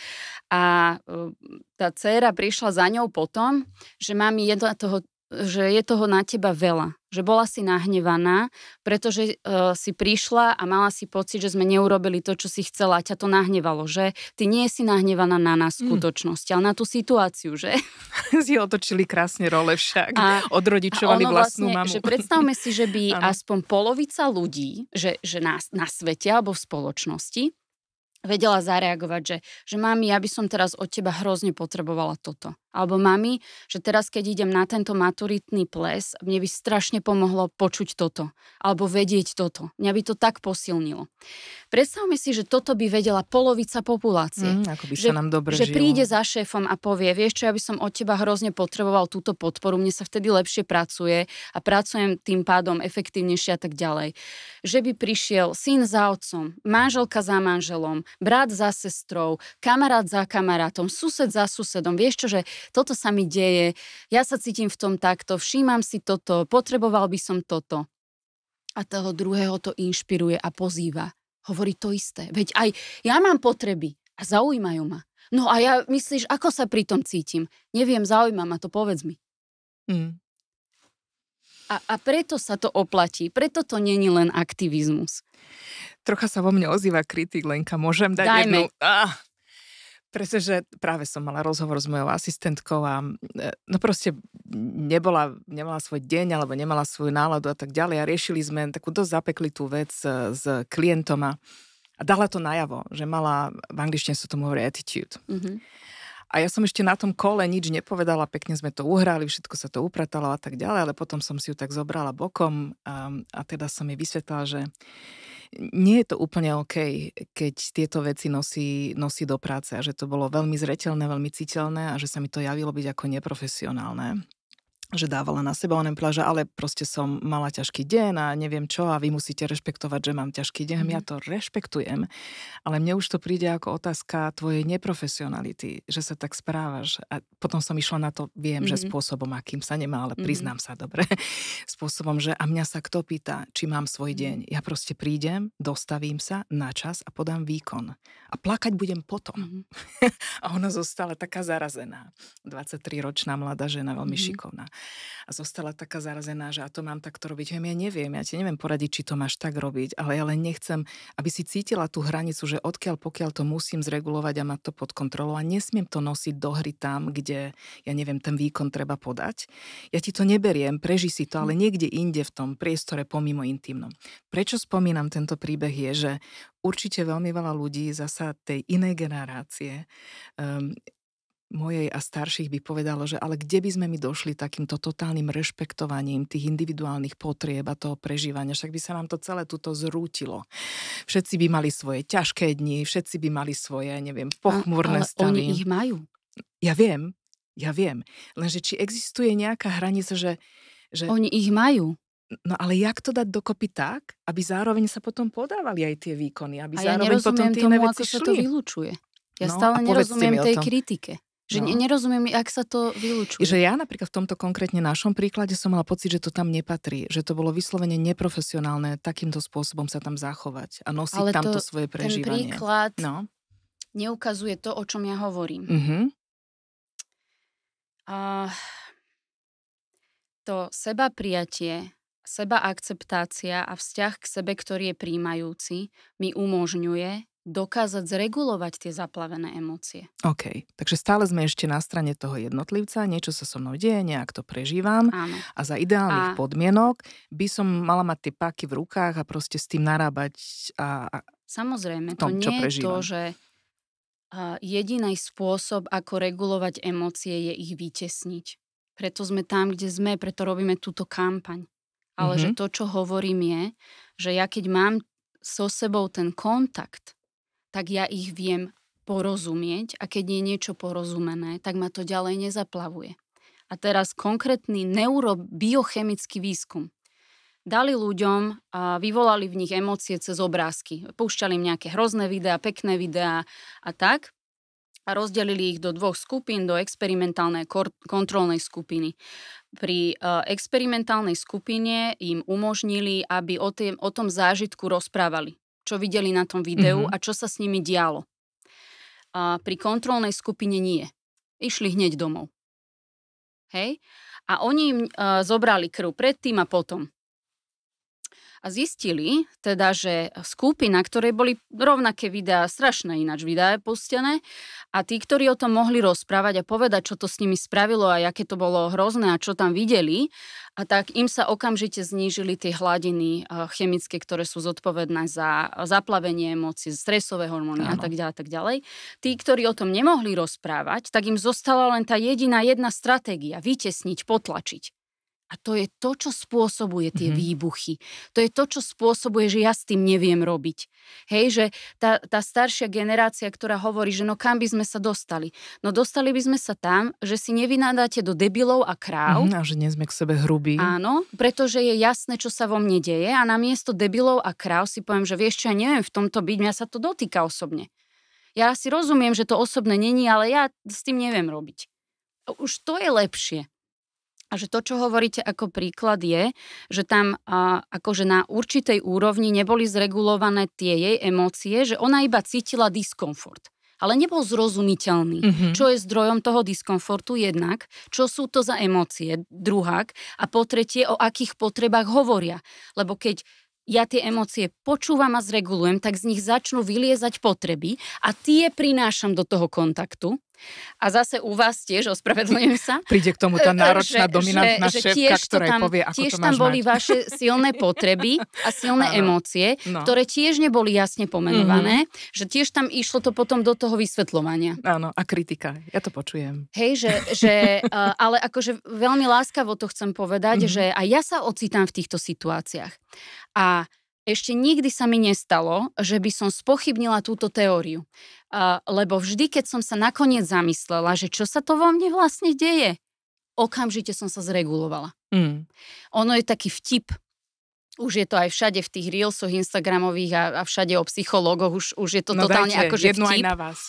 A e, tá dcera prišla za ňou potom, že mami, jedna toho že je toho na teba veľa, že bola si nahnevaná, pretože uh, si prišla a mala si pocit, že sme neurobili to, čo si chcela a ťa to nahnevalo, že ty nie si nahnevaná na nás hm. skutočnosť, mm. ale na tú situáciu, že? <laughs> si otočili krásne role však, a, odrodičovali a vlastnú vlastne, mamu. Že predstavme si, že by ano. <laughs> aspoň polovica ľudí, že, že na, na svete alebo v spoločnosti, vedela zareagovať, že, že mami, ja by som teraz od teba hrozne potrebovala toto alebo mami, že teraz, keď idem na tento maturitný ples, mne by strašne pomohlo počuť toto, alebo vedieť toto. Mňa by to tak posilnilo. Predstavme si, že toto by vedela polovica populácie. Mm, ako by že, sa nám dobre Že žilo. príde za šéfom a povie, vieš čo, ja by som od teba hrozne potreboval túto podporu, mne sa vtedy lepšie pracuje a pracujem tým pádom efektívnejšie a tak ďalej. Že by prišiel syn za otcom, manželka za manželom, brat za sestrou, kamarát za kamarátom, sused za susedom. Vieš čo, že toto sa mi deje, ja sa cítim v tom takto, všímam si toto, potreboval by som toto. A toho druhého to inšpiruje a pozýva. Hovorí to isté. Veď aj ja mám potreby a zaujímajú ma. No a ja myslíš, ako sa pri tom cítim? Neviem, zaujíma ma to, povedz mi. Mm. A, a preto sa to oplatí, preto to není len aktivizmus. Trocha sa vo mne ozýva kritik, Lenka, môžem dať Dajme. jednu... Ah, pretože práve som mala rozhovor s mojou asistentkou a e, no proste nebola, nemala svoj deň alebo nemala svoju náladu a tak ďalej a riešili sme takú dosť zapeklitú vec e, s klientom a, dala to najavo, že mala, v angličtine sa tomu hovorí attitude. Mm-hmm. A ja som ešte na tom kole nič nepovedala, pekne sme to uhrali, všetko sa to upratalo a tak ďalej, ale potom som si ju tak zobrala bokom a, a teda som jej vysvetlila, že nie je to úplne OK, keď tieto veci nosí, nosí do práce a že to bolo veľmi zretelné, veľmi citeľné a že sa mi to javilo byť ako neprofesionálne že dávala na seba, ona mi povedala, že ale proste som mala ťažký deň a neviem čo a vy musíte rešpektovať, že mám ťažký deň. mm Ja mm-hmm. to rešpektujem, ale mne už to príde ako otázka tvojej neprofesionality, že sa tak správaš. A potom som išla na to, viem, mm že mm-hmm. spôsobom, akým sa nemá, ale mm sa dobre, <laughs> spôsobom, že a mňa sa kto pýta, či mám svoj deň. Ja proste prídem, dostavím sa na čas a podám výkon. A plakať budem potom. mm <laughs> a ona zostala taká zarazená. 23-ročná mladá žena, veľmi mm šikovná. A zostala taká zarazená, že a to mám takto robiť. Ja, ja neviem, ja ti neviem poradiť, či to máš tak robiť, ale ja len nechcem, aby si cítila tú hranicu, že odkiaľ pokiaľ to musím zregulovať a mať to pod kontrolou a nesmiem to nosiť do hry tam, kde, ja neviem, ten výkon treba podať. Ja ti to neberiem, preži si to, ale hm. niekde inde v tom priestore pomimo intimnom. Prečo spomínam tento príbeh je, že určite veľmi veľa ľudí zasa tej inej generácie um, mojej a starších by povedalo, že ale kde by sme my došli takýmto totálnym rešpektovaním tých individuálnych potrieb a toho prežívania, však by sa nám to celé tuto zrútilo. Všetci by mali svoje ťažké dni, všetci by mali svoje, neviem, pochmúrne a, ale stavy. oni ich majú. Ja viem, ja viem. Lenže či existuje nejaká hranica, že... že... Oni ich majú. No ale jak to dať dokopy tak, aby zároveň sa potom podávali aj tie výkony, aby a zároveň ja potom tie iné veci ako šli. sa to vylúčuje. Ja no, stále nerozumiem tej kritike. Že no. nerozumiem, ak sa to vylúčuje. Že ja napríklad v tomto konkrétne našom príklade som mala pocit, že to tam nepatrí. Že to bolo vyslovene neprofesionálne takýmto spôsobom sa tam zachovať a nosiť Ale tamto to, svoje prežívanie. Ten príklad no. neukazuje to, o čom ja hovorím. Uh-huh. A to seba prijatie, seba akceptácia a vzťah k sebe, ktorý je príjmajúci, mi umožňuje dokázať zregulovať tie zaplavené emócie. OK, takže stále sme ešte na strane toho jednotlivca, niečo sa so mnou deje, nejak to prežívam Áno. a za ideálnych a... podmienok by som mala mať tie páky v rukách a proste s tým narábať a... Samozrejme, tom, to nie je to, že jediný spôsob, ako regulovať emócie, je ich vytesniť. Preto sme tam, kde sme, preto robíme túto kampaň. Ale mm-hmm. že mhm. to, čo hovorím je, že ja keď mám so sebou ten kontakt, tak ja ich viem porozumieť a keď je niečo porozumené, tak ma to ďalej nezaplavuje. A teraz konkrétny neurobiochemický výskum. Dali ľuďom a vyvolali v nich emócie cez obrázky. Púšťali im nejaké hrozné videá, pekné videá a tak a rozdelili ich do dvoch skupín, do experimentálnej kontrolnej skupiny. Pri e, experimentálnej skupine im umožnili, aby o, tým, o tom zážitku rozprávali čo videli na tom videu mm-hmm. a čo sa s nimi dialo. A pri kontrolnej skupine nie. Išli hneď domov. Hej? A oni im uh, zobrali krv predtým a potom a zistili teda, že skupina, ktoré boli rovnaké videá, strašné ináč videá pustené a tí, ktorí o tom mohli rozprávať a povedať, čo to s nimi spravilo a aké to bolo hrozné a čo tam videli, a tak im sa okamžite znížili tie hladiny e, chemické, ktoré sú zodpovedné za zaplavenie emócií, stresové hormóny ano. a tak ďalej tak ďalej. Tí, ktorí o tom nemohli rozprávať, tak im zostala len tá jediná jedna stratégia, vytesniť, potlačiť. A to je to, čo spôsobuje tie mm-hmm. výbuchy. To je to, čo spôsobuje, že ja s tým neviem robiť. Hej, že tá, tá staršia generácia, ktorá hovorí, že no kam by sme sa dostali? No dostali by sme sa tam, že si nevynádate do debilov a kráv. mm a že nie sme k sebe hrubí. Áno, pretože je jasné, čo sa vo mne deje a namiesto debilov a kráv si poviem, že vieš čo, ja neviem v tomto byť, mňa sa to dotýka osobne. Ja si rozumiem, že to osobné není, ale ja s tým neviem robiť. Už to je lepšie. A že to, čo hovoríte ako príklad je, že tam a, akože na určitej úrovni neboli zregulované tie jej emócie, že ona iba cítila diskomfort ale nebol zrozumiteľný. Mm-hmm. Čo je zdrojom toho diskomfortu jednak, čo sú to za emócie, druhák, a po tretie, o akých potrebách hovoria. Lebo keď ja tie emócie počúvam a zregulujem, tak z nich začnú vyliezať potreby a tie prinášam do toho kontaktu a zase u vás tiež, ospravedlňujem sa. <laughs> Príde k tomu tá e, náročná, že, dominantná že, šéfka, tiež ktorá tam, povie, ako tiež to tam boli mať. vaše silné <laughs> potreby a silné ano. emócie, no. ktoré tiež neboli jasne pomenované, mm-hmm. že tiež tam išlo to potom do toho vysvetľovania. Áno, a kritika, ja to počujem. Hej, že, že <laughs> e, ale akože veľmi láskavo to chcem povedať, mm-hmm. že aj ja sa ocitám v týchto situáciách. A ešte nikdy sa mi nestalo, že by som spochybnila túto teóriu. Uh, lebo vždy, keď som sa nakoniec zamyslela, že čo sa to vo mne vlastne deje, okamžite som sa zregulovala. Mm. Ono je taký vtip, už je to aj všade v tých reelsoch Instagramových a, a všade o psychológoch, už, už je to no totálne dajte, akože jednu vtip, aj na vás.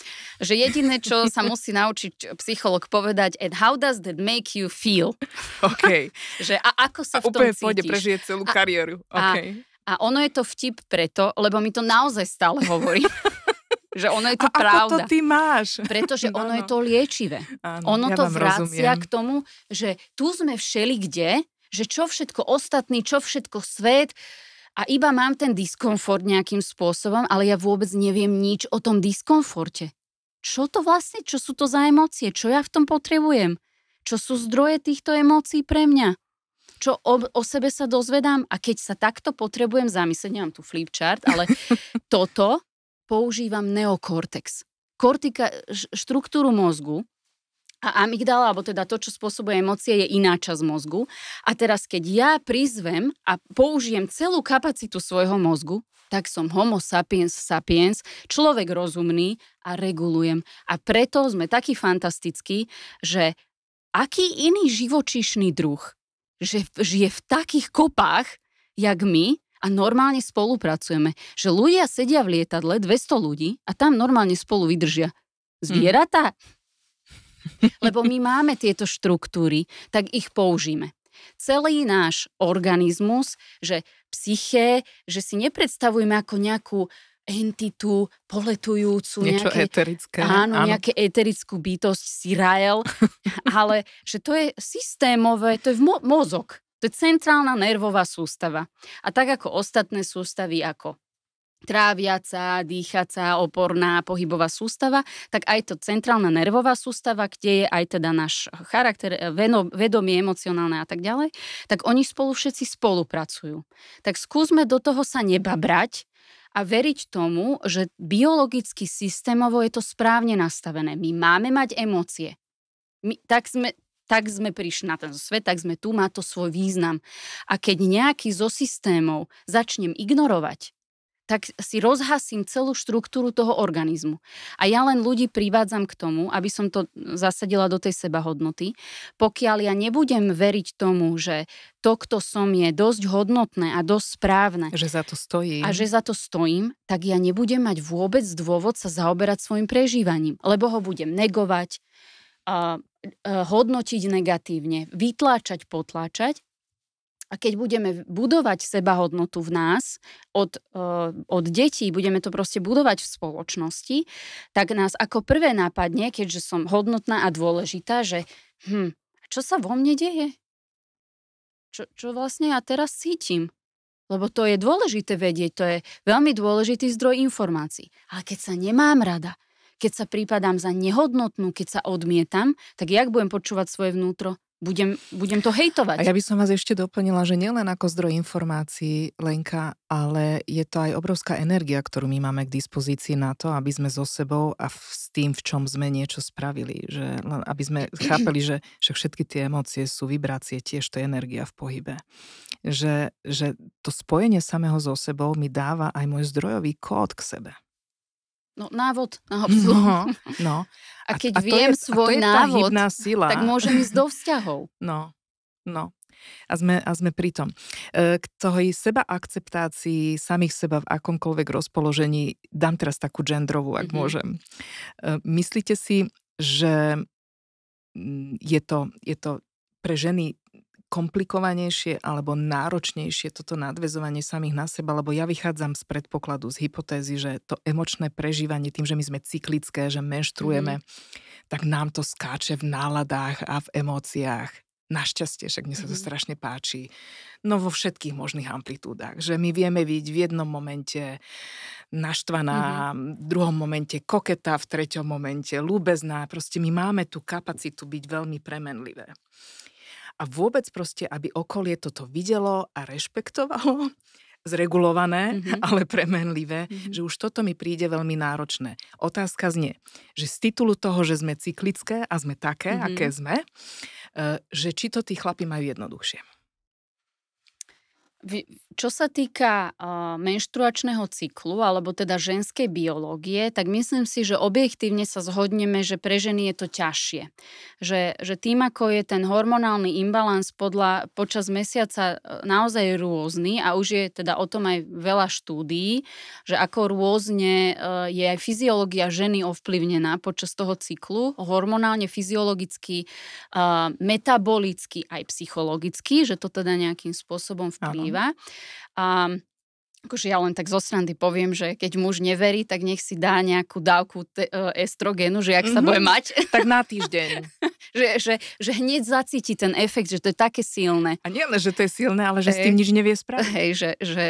Že jediné, čo sa <laughs> musí naučiť psychológ povedať, and how does that make you feel? <laughs> Okay. <laughs> že a ako sa a v tom úplne cítiš? úplne prežije celú a, kariéru. Okay. A, a ono je to vtip preto, lebo mi to naozaj stále hovorí. <laughs> že ono je to a pravda. Ako to ty máš? Pretože no, ono no. je to liečivé. Áno, ono ja to vracia rozumiem. k tomu, že tu sme všeli kde, že čo všetko ostatný, čo všetko svet a iba mám ten diskomfort nejakým spôsobom, ale ja vôbec neviem nič o tom diskomforte. Čo to vlastne, čo sú to za emócie, čo ja v tom potrebujem? Čo sú zdroje týchto emócií pre mňa? čo o, o sebe sa dozvedám a keď sa takto potrebujem zamyslieť, nemám tu flipchart, ale <laughs> toto používam neokortex. Kortika, štruktúru mozgu, a amygdala, alebo teda to, čo spôsobuje emócie, je iná časť mozgu. A teraz, keď ja prizvem a použijem celú kapacitu svojho mozgu, tak som homo sapiens sapiens, človek rozumný a regulujem. A preto sme takí fantastickí, že aký iný živočíšny druh že žije v takých kopách, jak my, a normálne spolupracujeme. Že ľudia sedia v lietadle, 200 ľudí, a tam normálne spolu vydržia. Zvieratá? Mm. Lebo my máme tieto štruktúry, tak ich použijeme. Celý náš organizmus, že psyché, že si nepredstavujeme ako nejakú entitu, poletujúcu. Niečo nejaké, eterické. Áno, áno, nejaké eterickú bytosť, Sirael, <laughs> ale že to je systémové, to je v mo- mozog. To je centrálna nervová sústava. A tak ako ostatné sústavy, ako tráviaca, dýchaca, oporná, pohybová sústava, tak aj to centrálna nervová sústava, kde je aj teda náš charakter, e, vedomie, emocionálne a tak ďalej, tak oni spolu všetci spolupracujú. Tak skúsme do toho sa nebabrať, a veriť tomu, že biologicky systémovo je to správne nastavené. My máme mať emócie. My, tak, sme, tak sme prišli na ten svet, tak sme tu, má to svoj význam. A keď nejaký zo systémov začnem ignorovať, tak si rozhasím celú štruktúru toho organizmu. A ja len ľudí privádzam k tomu, aby som to zasadila do tej sebahodnoty. Pokiaľ ja nebudem veriť tomu, že to, kto som, je dosť hodnotné a dosť správne. Že za to stojím. A že za to stojím, tak ja nebudem mať vôbec dôvod sa zaoberať svojim prežívaním. Lebo ho budem negovať, a, a hodnotiť negatívne, vytláčať, potláčať a keď budeme budovať sebahodnotu v nás od, eh, od detí, budeme to proste budovať v spoločnosti, tak nás ako prvé nápadne, keďže som hodnotná a dôležitá, že hm, čo sa vo mne deje? Čo, čo vlastne ja teraz cítim? Lebo to je dôležité vedieť, to je veľmi dôležitý zdroj informácií. Ale keď sa nemám rada, keď sa prípadám za nehodnotnú, keď sa odmietam, tak jak budem počúvať svoje vnútro? budem, budem to hejtovať. A ja by som vás ešte doplnila, že nielen ako zdroj informácií, Lenka, ale je to aj obrovská energia, ktorú my máme k dispozícii na to, aby sme so sebou a v, s tým, v čom sme niečo spravili. Že, aby sme <clears throat> chápali, že, že všetky tie emócie sú vibrácie, tiež to je energia v pohybe. Že, že to spojenie samého so sebou mi dáva aj môj zdrojový kód k sebe. No, návod na <laughs> obsluhu. No, no. A keď a, a viem je, svoj a návod, sila. tak môžem ísť do vzťahov. <laughs> No, no. A sme, a sme pri tom. E, k toho seba akceptácii samých seba v akomkoľvek rozpoložení, dám teraz takú gendrovú, ak mm-hmm. môžem. E, myslíte si, že mm, je to, je to pre ženy komplikovanejšie alebo náročnejšie toto nadvezovanie samých na seba, lebo ja vychádzam z predpokladu, z hypotézy, že to emočné prežívanie tým, že my sme cyklické, že menštrujeme, mm. tak nám to skáče v náladách a v emóciách. Našťastie, však mne sa to mhm. strašne páči. No vo všetkých možných amplitúdach, že my vieme byť v jednom momente naštvaná, mm-hmm. v druhom momente koketa, v treťom momente lúbezná. Proste my máme tú kapacitu byť veľmi premenlivé a vôbec proste, aby okolie toto videlo a rešpektovalo <laughs> zregulované, mm-hmm. ale premenlivé, mm-hmm. že už toto mi príde veľmi náročné. Otázka znie, že z titulu toho, že sme cyklické a sme také, mm-hmm. aké sme, eh, že či to tí chlapi majú jednoduchšie čo sa týka uh, menštruačného cyklu, alebo teda ženskej biológie, tak myslím si, že objektívne sa zhodneme, že pre ženy je to ťažšie. Že, že tým, ako je ten hormonálny imbalans podľa, počas mesiaca naozaj rôzny a už je teda o tom aj veľa štúdií, že ako rôzne uh, je aj fyziológia ženy ovplyvnená počas toho cyklu, hormonálne, fyziologicky, uh, metabolicky aj psychologicky, že to teda nejakým spôsobom vplýva. Ano. A akože ja len tak zo srandy poviem, že keď muž neverí, tak nech si dá nejakú dávku te, e, estrogenu, že ak mm-hmm. sa mhm. bude mať. Tak na týždeň. <laughs> že, že, že hneď zacíti ten efekt, že to je také silné. A nie len, že to je silné, ale že hey, s tým nič nevie spraviť. Hej, že, že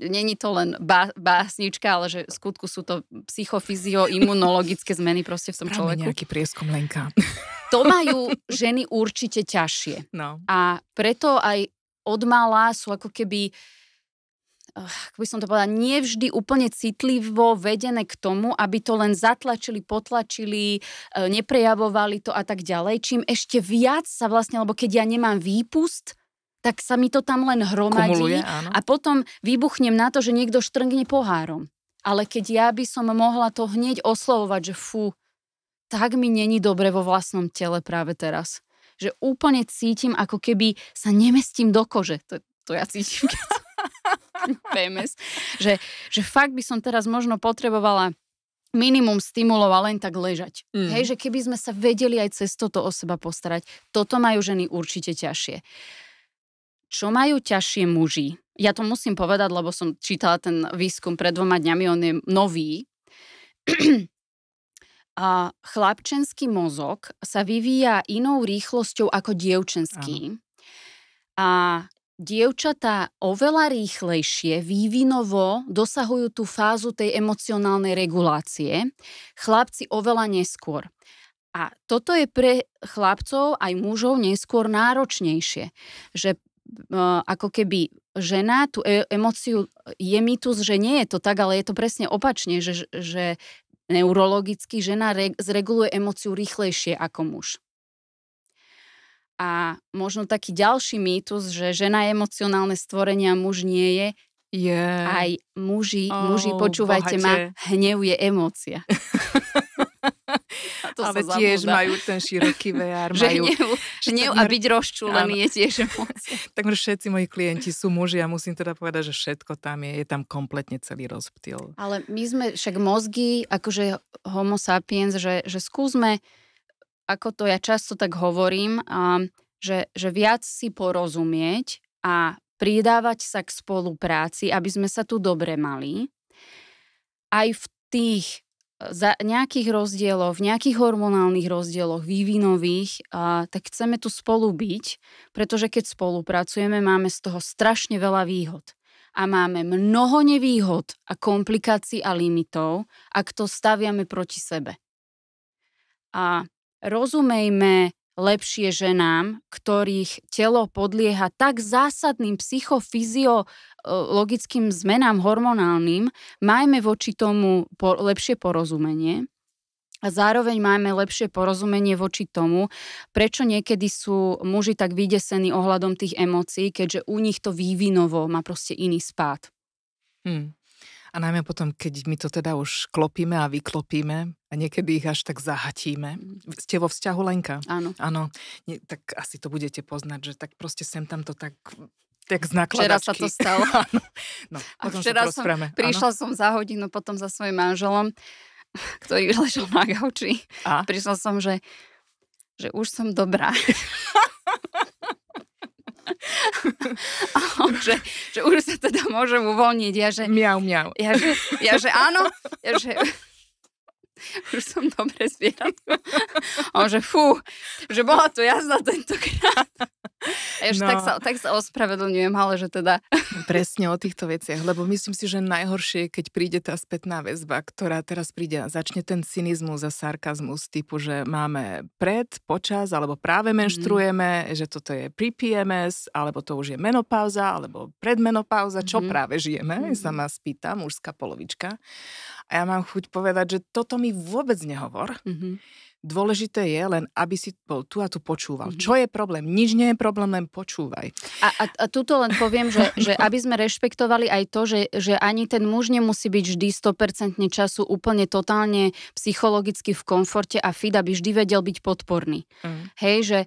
e, není to len bá, básnička, ale že v skutku sú to psychofyzioimunologické zmeny proste v tom Práve človeku. nejaký prieskum, Lenka. to majú ženy určite ťažšie. No. A preto aj odmala sú ako keby eh, ako by som to povedala, nie vždy úplne citlivo vedené k tomu, aby to len zatlačili, potlačili, eh, neprejavovali to a tak ďalej. Čím ešte viac sa vlastne, lebo keď ja nemám výpust, tak sa mi to tam len hromadí Kumuluje, a potom vybuchnem na to, že niekto štrngne pohárom. Ale keď ja by som mohla to hneď oslovovať, že fú, tak mi není dobre vo vlastnom tele práve teraz že úplne cítim, ako keby sa nemestím do kože. To, to ja cítim, keď PMS. <laughs> Že, že fakt by som teraz možno potrebovala minimum stimulova a len tak ležať. Mm. Hej, že keby sme sa vedeli aj cez toto o seba postarať, toto majú ženy určite ťažšie. Čo majú ťažšie muži? Ja to musím povedať, lebo som čítala ten výskum pred dvoma dňami, on je nový. <clears throat> a chlapčenský mozog sa vyvíja inou rýchlosťou ako dievčenský. A dievčatá oveľa rýchlejšie vývinovo dosahujú tú fázu tej emocionálnej regulácie, chlapci oveľa neskôr. A toto je pre chlapcov aj mužov neskôr náročnejšie, že e, ako keby žena tú e-, emociu, e, je mýtus, že nie je to tak, ale je to presne opačne, že, že neurologicky žena re- zreguluje emóciu rýchlejšie ako muž. A možno taký ďalší mýtus, že žena je emocionálne stvorenie a muž nie je. Yeah. Aj muži, oh, muži, počúvajte bohate. ma, hnev je emócia. <laughs> to Ale sa tiež zabúda. majú ten široký VR. <laughs> Majú, že hnev, a byť rozčúlený áno. je tiež moc. <laughs> Takmer všetci moji klienti sú muži a musím teda povedať, že všetko tam je. Je tam kompletne celý rozptyl. Ale my sme však mozgy, akože homo sapiens, že, že skúsme, ako to ja často tak hovorím, a že, že viac si porozumieť a pridávať sa k spolupráci, aby sme sa tu dobre mali. Aj v tých za nejakých rozdieloch, v nejakých hormonálnych rozdieloch, vývinových, a, tak chceme tu spolu byť, pretože keď spolupracujeme, máme z toho strašne veľa výhod. A máme mnoho nevýhod a komplikácií a limitov, ak to staviame proti sebe. A rozumejme lepšie ženám, ktorých telo podlieha tak zásadným psychofyziologickým e, zmenám hormonálnym, majme voči tomu po, lepšie porozumenie. A zároveň máme lepšie porozumenie voči tomu, prečo niekedy sú muži tak vydesení ohľadom tých emócií, keďže u nich to vývinovo má proste iný spád. Hmm. A najmä potom, keď my to teda už klopíme a vyklopíme a niekedy ich až tak zahatíme. Mm. Ste vo vzťahu Lenka? Áno. Áno, Nie, tak asi to budete poznať, že tak proste sem tam to tak tak z Včera sa to stalo. <laughs> no, a včera som, prišla ano? som za hodinu potom za svojim manželom, ktorý ležal na gauči. A? Prišla som, že, že už som dobrá. <laughs> o, <laughs> że, że Ursa to da może uwolnić. Ja, że, miał, miał. Ja, że, ja, że ano, ja, że... <laughs> už som dobre zvieratko. A on že fú, že bola to jazda tentokrát. A no. tak, sa, tak sa ospravedlňujem, ale že teda... <laughs> Presne o týchto veciach, lebo myslím si, že najhoršie je, keď príde tá spätná väzba, ktorá teraz príde a začne ten cynizmus a sarkazmus typu, že máme pred, počas, alebo práve mhm. menštrujeme, mm. že toto je pri PMS, alebo to už je menopauza, alebo predmenopauza, čo mm. práve žijeme, mm. sa ma spýta mužská polovička. A ja mám chuť povedať, že toto mi vôbec nehovor. Mm-hmm. Dôležité je len, aby si bol tu a tu počúval. Mm-hmm. Čo je problém? Nič nie je problém, len počúvaj. A, a, a tuto len poviem, že, že aby sme rešpektovali aj to, že, že ani ten muž nemusí byť vždy 100% času úplne totálne psychologicky v komforte a fit, aby vždy vedel byť podporný. Mm. Hej, že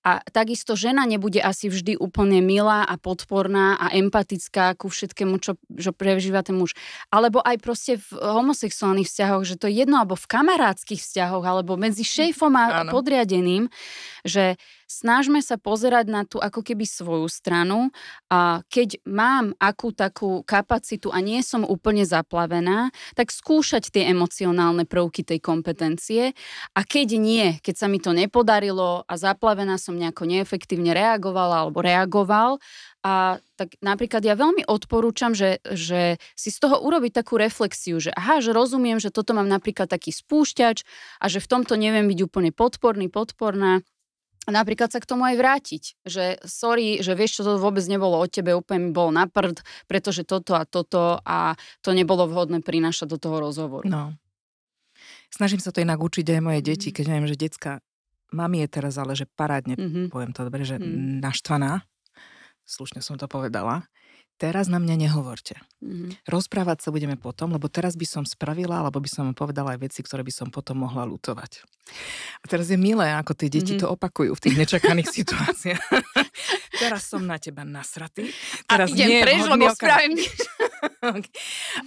a takisto žena nebude asi vždy úplne milá a podporná a empatická ku všetkému, čo, čo prežíva ten muž. Alebo aj proste v homosexuálnych vzťahoch, že to je jedno, alebo v kamarádskych vzťahoch, alebo medzi šejfom a ano. podriadeným, že snažme sa pozerať na tú ako keby svoju stranu a keď mám akú takú kapacitu a nie som úplne zaplavená, tak skúšať tie emocionálne prvky tej kompetencie a keď nie, keď sa mi to nepodarilo a zaplavená som nejako neefektívne reagovala alebo reagoval, a tak napríklad ja veľmi odporúčam, že, že si z toho urobiť takú reflexiu, že aha, že rozumiem, že toto mám napríklad taký spúšťač a že v tomto neviem byť úplne podporný, podporná napríklad sa k tomu aj vrátiť. Že sorry, že vieš, čo to vôbec nebolo od tebe, úplne mi bolo na prd, pretože toto a toto a to nebolo vhodné prinášať do toho rozhovoru. No. Snažím sa to inak učiť aj moje deti, mm. keď neviem, že decka, mami je teraz ale, že parádne, mm-hmm. poviem to dobre, že mm. naštvaná, slušne som to povedala, teraz na mňa nehovorte. Mm-hmm. Rozprávať sa budeme potom, lebo teraz by som spravila, alebo by som povedala aj veci, ktoré by som potom mohla lutovať. A teraz je milé, ako tie deti mm-hmm. to opakujú v tých nečakaných <laughs> situáciách. teraz som na teba nasratý. Teraz A idem preč, lebo spravím niečo.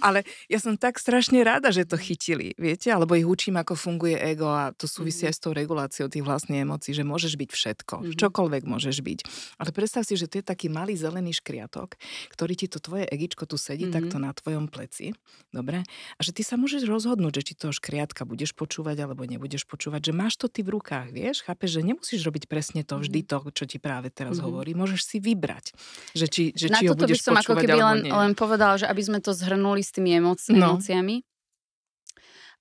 Ale ja som tak strašne rada, že to chytili, viete? Alebo ich učím, ako funguje ego a to súvisí mm-hmm. aj s tou reguláciou tých vlastných emócií, že môžeš byť všetko, mm-hmm. čokoľvek môžeš byť. Ale predstav si, že to je taký malý zelený škriatok, ktorý ti to tvoje egičko tu sedí mm-hmm. takto na tvojom pleci, dobre? A že ty sa môžeš rozhodnúť, že či toho škriatka budeš počúvať alebo nebudeš počúvať, že máš to ty v rukách, vieš? Chápeš, že nemusíš robiť presne to vždy mhm. to, čo ti práve teraz mm-hmm. hovorí. Môžeš si vybrať, že či, že na či ho budeš by som ako keby len, len povedala, že akože aby sme to zhrnuli s tými emoc- no. emóciami.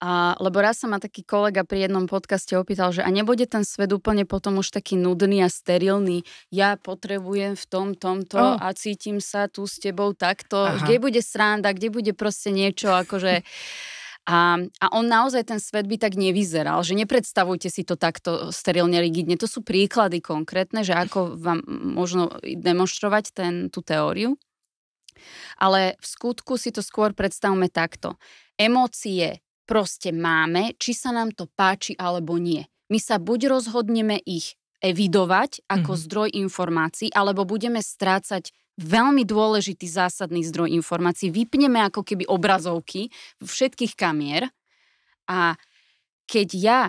A, lebo raz sa ma taký kolega pri jednom podcaste opýtal, že a nebude ten svet úplne potom už taký nudný a sterilný. Ja potrebujem v tom, tomto oh. a cítim sa tu s tebou takto. Aha. Kde bude sranda, kde bude proste niečo akože... <laughs> A, a on naozaj ten svet by tak nevyzeral, že nepredstavujte si to takto sterilne rigidne. To sú príklady konkrétne, že ako vám možno demonstrovať ten, tú teóriu. Ale v skutku si to skôr predstavme takto. Emócie proste máme, či sa nám to páči alebo nie. My sa buď rozhodneme ich evidovať ako mm-hmm. zdroj informácií, alebo budeme strácať veľmi dôležitý zásadný zdroj informácií. Vypneme ako keby obrazovky všetkých kamier a keď ja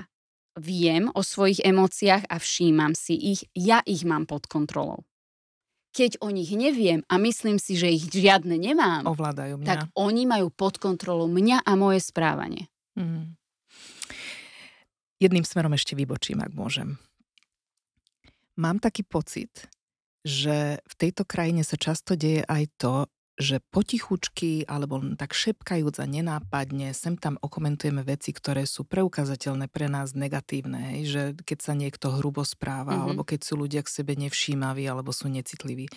viem o svojich emóciách a všímam si ich, ja ich mám pod kontrolou keď o nich neviem a myslím si, že ich žiadne nemám, Ovládajú mňa. tak oni majú pod kontrolou mňa a moje správanie. Mm. Jedným smerom ešte vybočím, ak môžem. Mám taký pocit, že v tejto krajine sa často deje aj to, že potichučky alebo tak šepkajúc a nenápadne sem tam okomentujeme veci, ktoré sú preukazateľné pre nás negatívne, hej? že keď sa niekto hrubo správa, mm-hmm. alebo keď sú ľudia k sebe nevšímaví alebo sú necitliví.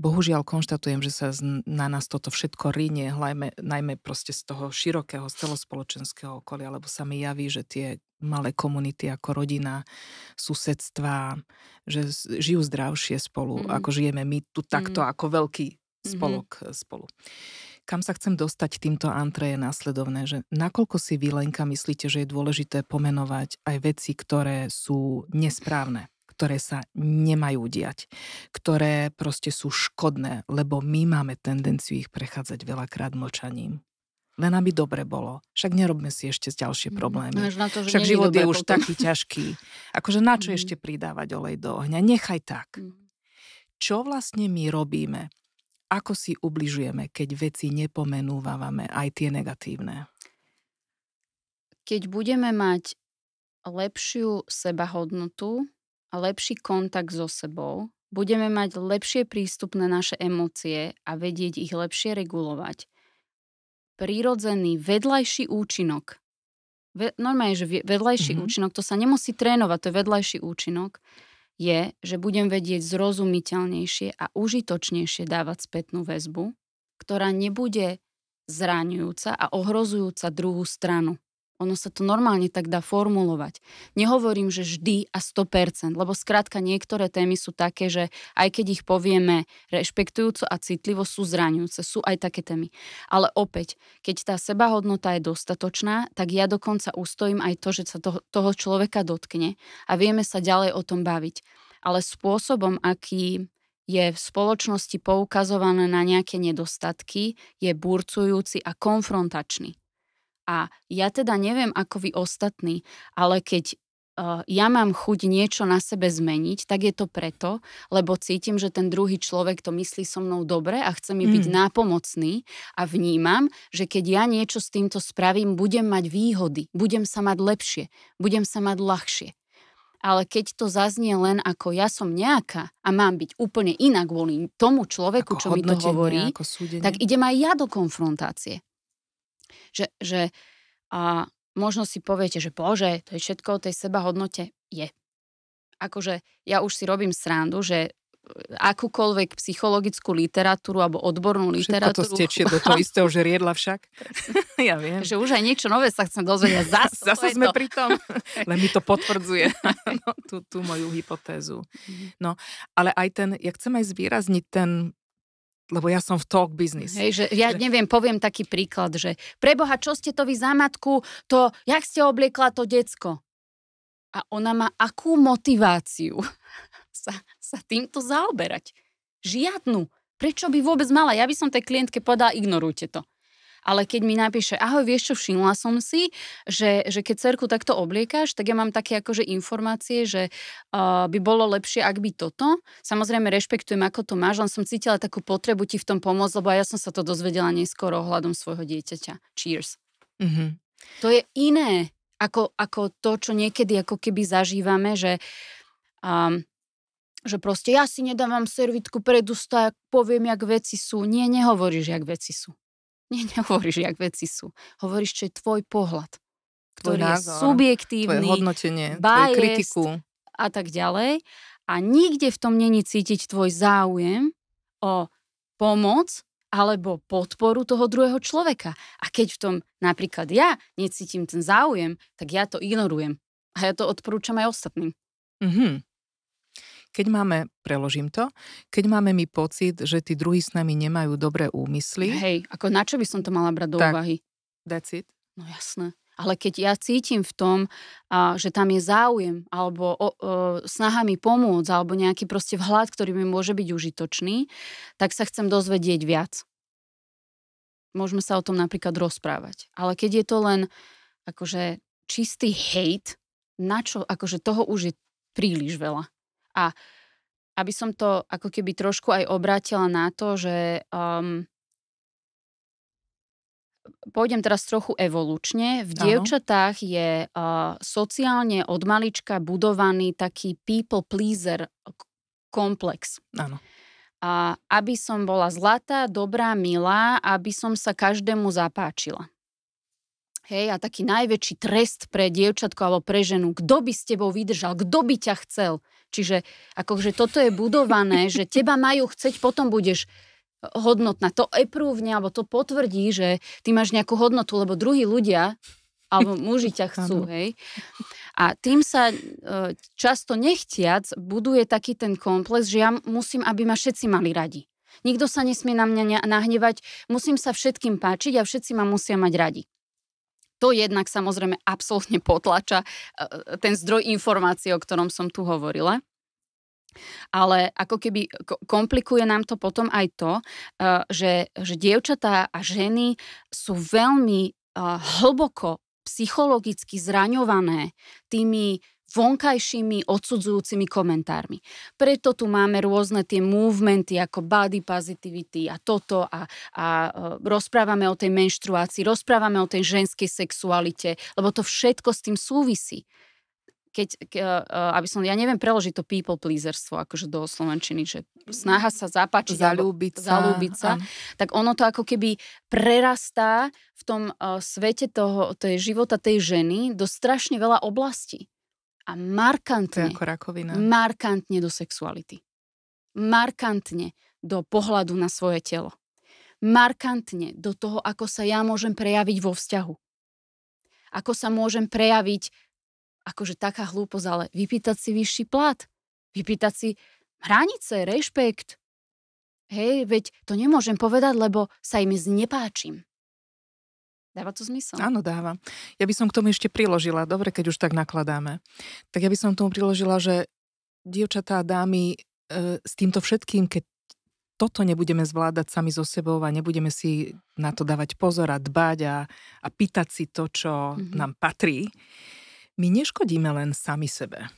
Bohužiaľ konštatujem, že sa na nás toto všetko rinie, hlajme, najmä proste z toho širokého, z celospoločenského okolia, lebo sa mi javí, že tie malé komunity ako rodina, susedstva, že žijú zdravšie spolu, mm. ako žijeme my tu takto mm. ako veľký spolok mm-hmm. Eh, spolu. Kam sa chcem dostať týmto antre je následovné, že nakoľko si vy, Lenka, myslíte, že je dôležité pomenovať aj veci, ktoré sú nesprávne, ktoré sa nemajú diať, ktoré proste sú škodné, lebo my máme tendenciu ich prechádzať veľakrát mlčaním len aby dobre bolo. Však nerobme si ešte ďalšie mm-hmm. problémy. No, na to, že Však život je potom. už taký ťažký. Akože na čo mm. ešte pridávať olej do ohňa? Nechaj tak. Mm. Čo vlastne my robíme? ako si ubližujeme, keď veci nepomenúvame, aj tie negatívne? Keď budeme mať lepšiu sebahodnotu a lepší kontakt so sebou, budeme mať lepšie prístupné na naše emócie a vedieť ich lepšie regulovať. Prírodzený vedľajší účinok. Ve, normálne, že vedľajší mm-hmm. účinok, to sa nemusí trénovať, to je vedľajší účinok je, že budem vedieť zrozumiteľnejšie a užitočnejšie dávať spätnú väzbu, ktorá nebude zraňujúca a ohrozujúca druhú stranu. Ono sa to normálne tak dá formulovať. Nehovorím, že vždy a 100%, lebo skrátka niektoré témy sú také, že aj keď ich povieme rešpektujúco a citlivo, sú zraňujúce, sú aj také témy. Ale opäť, keď tá sebahodnota je dostatočná, tak ja dokonca ustojím aj to, že sa toho, toho človeka dotkne a vieme sa ďalej o tom baviť. Ale spôsobom, aký je v spoločnosti poukazované na nejaké nedostatky, je burcujúci a konfrontačný. A ja teda neviem, ako vy ostatní, ale keď e, ja mám chuť niečo na sebe zmeniť, tak je to preto, lebo cítim, že ten druhý človek to myslí so mnou dobre a chce mi mm. byť nápomocný a vnímam, že keď ja niečo s týmto spravím, budem mať výhody, budem sa mať lepšie, budem sa mať ľahšie. Ale keď to zaznie len ako ja som nejaká a mám byť úplne inak kvôli tomu človeku, ako čo mi to hovorí, tak idem aj ja do konfrontácie. Že, že a možno si poviete, že bože, to je všetko o tej seba hodnote Je. Akože ja už si robím srandu, že e, akúkoľvek psychologickú literatúru alebo odbornú literatúru. Všetko to stečie do toho <laughs> istého žriedla však. <laughs> ja viem. Že už aj niečo nové sa chcem dozvedieť. <laughs> Zase, Zase sme to. pri tom. Len mi to potvrdzuje no, tú, tú moju hypotézu. Mhm. No, ale aj ten, ja chcem aj zvýrazniť ten lebo ja som v talk business. Hej, že ja že... neviem, poviem taký príklad, že preboha, čo ste to vy za matku, to, jak ste obliekla to decko. A ona má akú motiváciu <laughs> sa, sa týmto zaoberať? Žiadnu. Prečo by vôbec mala? Ja by som tej klientke povedala, ignorujte to ale keď mi napíše, ahoj, vieš čo, všimla som si, že, že keď cerku takto obliekáš, tak ja mám také akože informácie, že uh, by bolo lepšie, ak by toto. Samozrejme, rešpektujem, ako to máš, len som cítila takú potrebu ti v tom pomôcť, lebo ja som sa to dozvedela neskoro ohľadom svojho dieťaťa. Cheers. Mm-hmm. To je iné ako, ako to, čo niekedy ako keby zažívame, že um, že proste ja si nedávam servitku pred ústa, poviem, jak veci sú. Nie, nehovoríš, jak veci sú. Nie, <laughs> nehovoríš, jak veci sú. Hovoríš, čo je tvoj pohľad, ktorý tvoj názor, je subjektívny, tvoje hodnotenie, biased, kritiku a tak ďalej. A nikde v tom není cítiť tvoj záujem o pomoc alebo podporu toho druhého človeka. A keď v tom napríklad ja necítim ten záujem, tak ja to ignorujem. A ja to odporúčam aj ostatným. Mm-hmm. Keď máme, preložím to, keď máme my pocit, že tí druhí s nami nemajú dobré úmysly. Hej, ako na čo by som to mala brať do tak, úvahy? That's it. No jasné. Ale keď ja cítim v tom, a, že tam je záujem alebo o, o, snaha mi pomôcť alebo nejaký proste vhľad, ktorý mi môže byť užitočný, tak sa chcem dozvedieť viac. Môžeme sa o tom napríklad rozprávať. Ale keď je to len akože čistý hate, na čo, akože toho už je príliš veľa. A aby som to ako keby trošku aj obrátila na to, že um, pôjdem teraz trochu evolučne. V dievčatách je uh, sociálne od malička budovaný taký people pleaser komplex. Áno. A aby som bola zlatá, dobrá, milá, aby som sa každému zapáčila. Hej, a taký najväčší trest pre dievčatko alebo pre ženu, kto by s tebou vydržal, kto by ťa chcel. Čiže akože toto je budované, <laughs> že teba majú chceť, potom budeš hodnotná. To eprúvne, alebo to potvrdí, že ty máš nejakú hodnotu, lebo druhí ľudia, alebo muži ťa <laughs> chcú, hej. A tým sa e, často nechtiac buduje taký ten komplex, že ja musím, aby ma všetci mali radi. Nikto sa nesmie na mňa nahnevať, musím sa všetkým páčiť a všetci ma musia mať radi to jednak samozrejme absolútne potlača e, e, ten zdroj informácií, o ktorom som tu hovorila. Ale ako keby komplikuje nám to potom aj to, e, že, že dievčatá a ženy sú veľmi hlboko psychologicky zraňované tými vonkajšími odsudzujúcimi komentármi. Preto tu máme rôzne tie movementy ako body positivity a toto a, a e, rozprávame o tej menštruácii, rozprávame o tej ženskej sexualite, lebo to všetko s tým súvisí. Keď, ke, e, aby som, ja neviem preložiť to people pleaserstvo akože do slovenčiny, že snaha sa zapáčiť, zalúbiť sa, zalúbiť sa tak ono to ako keby prerastá v tom uh, svete toho, tej života tej ženy do strašne veľa oblastí a markantne, ako rakovina. markantne do sexuality. Markantne do pohľadu na svoje telo. Markantne do toho, ako sa ja môžem prejaviť vo vzťahu. Ako sa môžem prejaviť, akože taká hlúposť, ale vypýtať si vyšší plat. Vypýtať si hranice, rešpekt. Hej, veď to nemôžem povedať, lebo sa im znepáčim. Dáva to zmysel? Áno, dáva. Ja by som k tomu ešte priložila, dobre, keď už tak nakladáme, tak ja by som k tomu priložila, že dievčatá a dámy e, s týmto všetkým, keď toto nebudeme zvládať sami so sebou a nebudeme si na to dávať pozor a dbať a, a pýtať si to, čo mm-hmm. nám patrí, my neškodíme len sami sebe.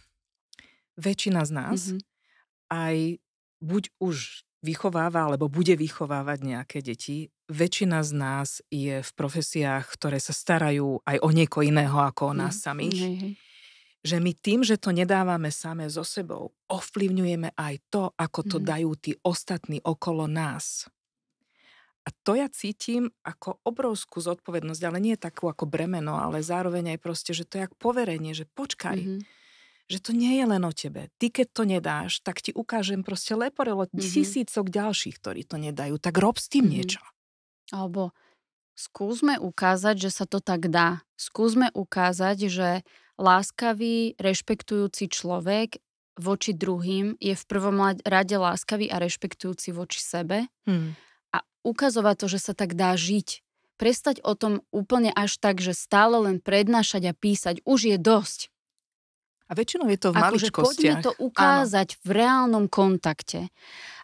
Väčšina z nás mm-hmm. aj buď už vychováva, alebo bude vychovávať nejaké deti, väčšina z nás je v profesiách, ktoré sa starajú aj o nieko iného ako o mm-hmm. nás samých. Hej, Že my tým, že to nedávame samé so sebou, ovplyvňujeme aj to, ako to mm. dajú tí ostatní okolo nás. A to ja cítim ako obrovskú zodpovednosť, ale nie takú ako bremeno, ale zároveň aj proste, že to je ako poverenie, že počkaj, mm-hmm. že to nie je len o tebe. Ty keď to nedáš, tak ti ukážem proste leporelo mm-hmm. tisícok ďalších, ktorí to nedajú, tak rob s tým mm-hmm. niečo. Alebo skúsme ukázať, že sa to tak dá. Skúsme ukázať, že láskavý, rešpektujúci človek voči druhým je v prvom rade láskavý a rešpektujúci voči sebe hmm. a ukazovať to, že sa tak dá žiť. Prestať o tom úplne až tak, že stále len prednášať a písať. Už je dosť. A väčšinou je to v maličkostiach. Akože poďme to ukázať Áno. v reálnom kontakte.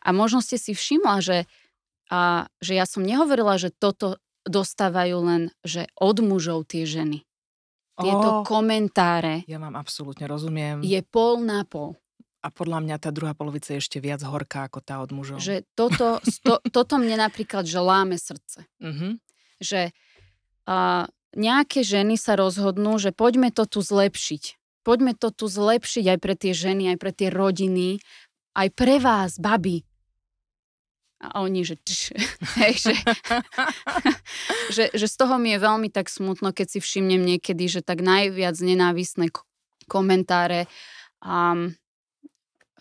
A možno ste si všimla, že a že ja som nehovorila, že toto dostávajú len, že od mužov tie ženy. Tieto oh, komentáre. Ja vám absolútne rozumiem. Je pol na pol. A podľa mňa tá druhá polovica je ešte viac horká ako tá od mužov. Že toto, sto, <laughs> toto mne napríklad želáme srdce. Mm-hmm. Že a, nejaké ženy sa rozhodnú, že poďme to tu zlepšiť. Poďme to tu zlepšiť aj pre tie ženy, aj pre tie rodiny, aj pre vás, baby. A oni, že, tš, <laughs> hej, že, <laughs> že, že z toho mi je veľmi tak smutno, keď si všimnem niekedy, že tak najviac nenávisné komentáre um,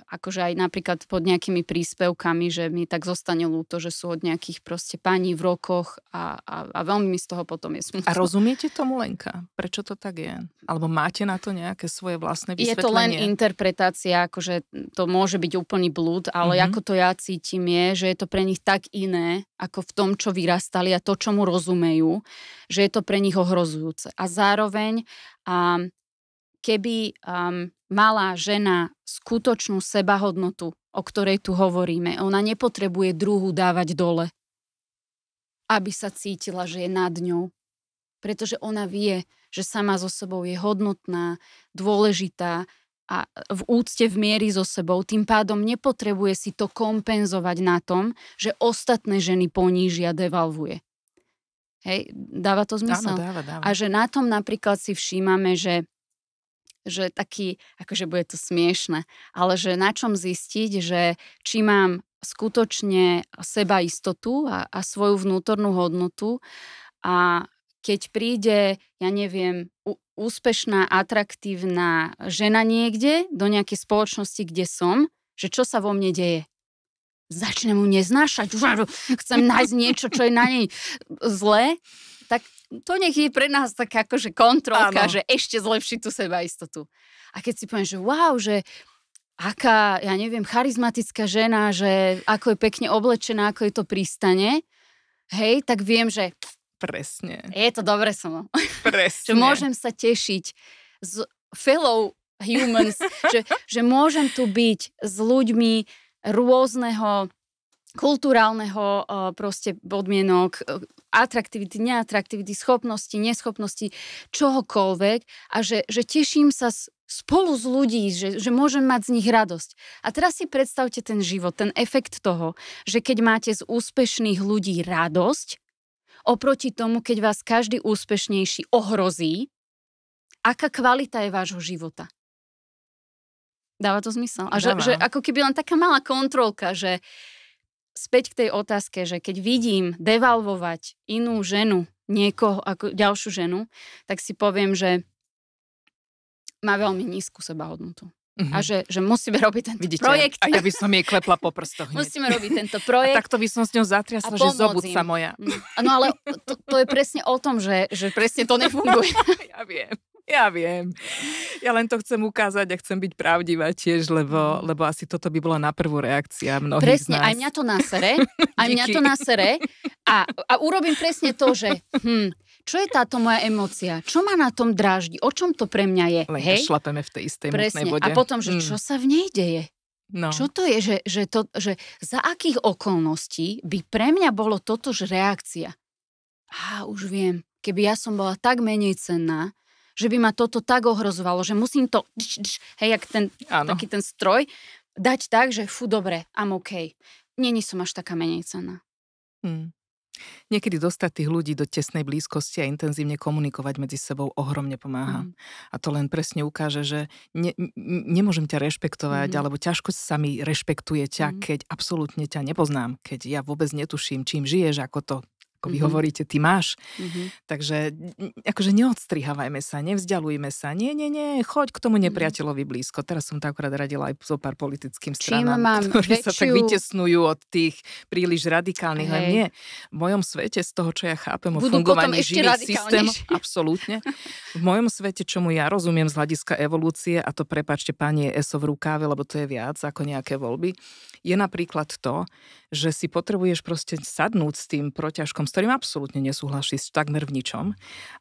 akože aj napríklad pod nejakými príspevkami, že mi tak zostane ľúto, že sú od nejakých proste pani v rokoch a, a, a veľmi mi z toho potom je smutno. A rozumiete tomu Lenka? Prečo to tak je? Alebo máte na to nejaké svoje vlastné vysvetlenie? Je to len interpretácia, akože to môže byť úplný blúd, ale mm-hmm. ako to ja cítim je, že je to pre nich tak iné, ako v tom, čo vyrastali a to, čo mu rozumejú, že je to pre nich ohrozujúce. A zároveň a keby um, mala žena skutočnú sebahodnotu, o ktorej tu hovoríme. Ona nepotrebuje druhu dávať dole, aby sa cítila, že je nad ňou. Pretože ona vie, že sama so sebou je hodnotná, dôležitá a v úcte v miery so sebou. Tým pádom nepotrebuje si to kompenzovať na tom, že ostatné ženy ponížia, devalvuje. Hej, dáva to zmysel? Áno, dáva, dáva. A že na tom napríklad si všímame, že že taký, akože bude to smiešne, ale že na čom zistiť, že či mám skutočne seba istotu a, a svoju vnútornú hodnotu a keď príde, ja neviem, úspešná, atraktívna žena niekde do nejakej spoločnosti, kde som, že čo sa vo mne deje začne mu neznášať, chcem nájsť niečo, čo je na nej zlé, tak to nech je pre nás taká akože kontrolka, ano. že ešte zlepší tú sebaistotu. A keď si poviem, že wow, že aká, ja neviem, charizmatická žena, že ako je pekne oblečená, ako je to pristane, hej, tak viem, že... Presne. Je to dobre som. <laughs> Presne. že môžem sa tešiť z fellow humans, že, že môžem tu byť s ľuďmi, rôzneho kulturálneho proste podmienok, atraktivity, neatraktivity, schopnosti, neschopnosti, čohokoľvek a že, že teším sa spolu s ľudí, že, že môžem mať z nich radosť. A teraz si predstavte ten život, ten efekt toho, že keď máte z úspešných ľudí radosť, oproti tomu, keď vás každý úspešnejší ohrozí, aká kvalita je vášho života. Dáva to zmysel. A že, že no. ako keby len taká malá kontrolka, že späť k tej otázke, že keď vidím devalvovať inú ženu, niekoho, ako ďalšiu ženu, tak si poviem, že má veľmi nízku sebahodnotu. Uh-huh. A mhm. že, že musíme robiť tento Vidíte, projekt. A ja by som jej klepla po prstoch. <laughs> Musíme robiť tento projekt. A takto by som s ňou zatriasla, že zobud sa moja. Mm. No ale to, to je presne o tom, že, že presne to <laughs> nefunguje. <laughs> ja viem. Ja viem. Ja len to chcem ukázať a chcem byť pravdivá tiež, lebo, mm. lebo asi toto by bola na prvú reakcia mnohých Presne, z nás. aj mňa to nasere. Aj mňa to nasere. A, a urobím presne to, že hm, čo je táto moja emócia? Čo ma na tom dráždi? O čom to pre mňa je? Len Hej? šlapeme v tej istej presne. vode. A potom, že mm. čo sa v nej deje? No. Čo to je, že, že, to, že za akých okolností by pre mňa bolo totož reakcia? Á, už viem. Keby ja som bola tak menej cenná, že by ma toto tak ohrozovalo, že musím to, hej, jak ten, ano. taký ten stroj, dať tak, že fú, dobre, I'm OK. Není som až taká menej cená. Hmm. Niekedy dostať tých ľudí do tesnej blízkosti a intenzívne komunikovať medzi sebou ohromne pomáha. Mm. A to len presne ukáže, že ne, nemôžem ťa rešpektovať, mm. alebo ťažko sa mi rešpektuje ťa, mm. keď absolútne ťa nepoznám, keď ja vôbec netuším, čím žiješ, ako to ako vy mm-hmm. hovoríte, ty máš. Mm-hmm. Takže akože neodstrihávajme sa, nevzdialujme sa. Nie, nie, nie, choď k tomu mhm. nepriateľovi blízko. Teraz som to akorát radila aj so pár politickým stranám, <laughs> ktorí väčšiu... sa tak vytesnujú od tých príliš radikálnych. Len nie, v mojom svete, z toho, čo ja chápem o fungovaní živých systém, <laughs> absolútne. V mojom svete, čomu ja rozumiem z hľadiska evolúcie, a to prepačte, pani je ESO v rukáve, lebo to je viac ako nejaké voľby, je napríklad to, že si potrebuješ proste sadnúť s tým proťažkom, s ktorým absolútne nesúhlasíš takmer v ničom,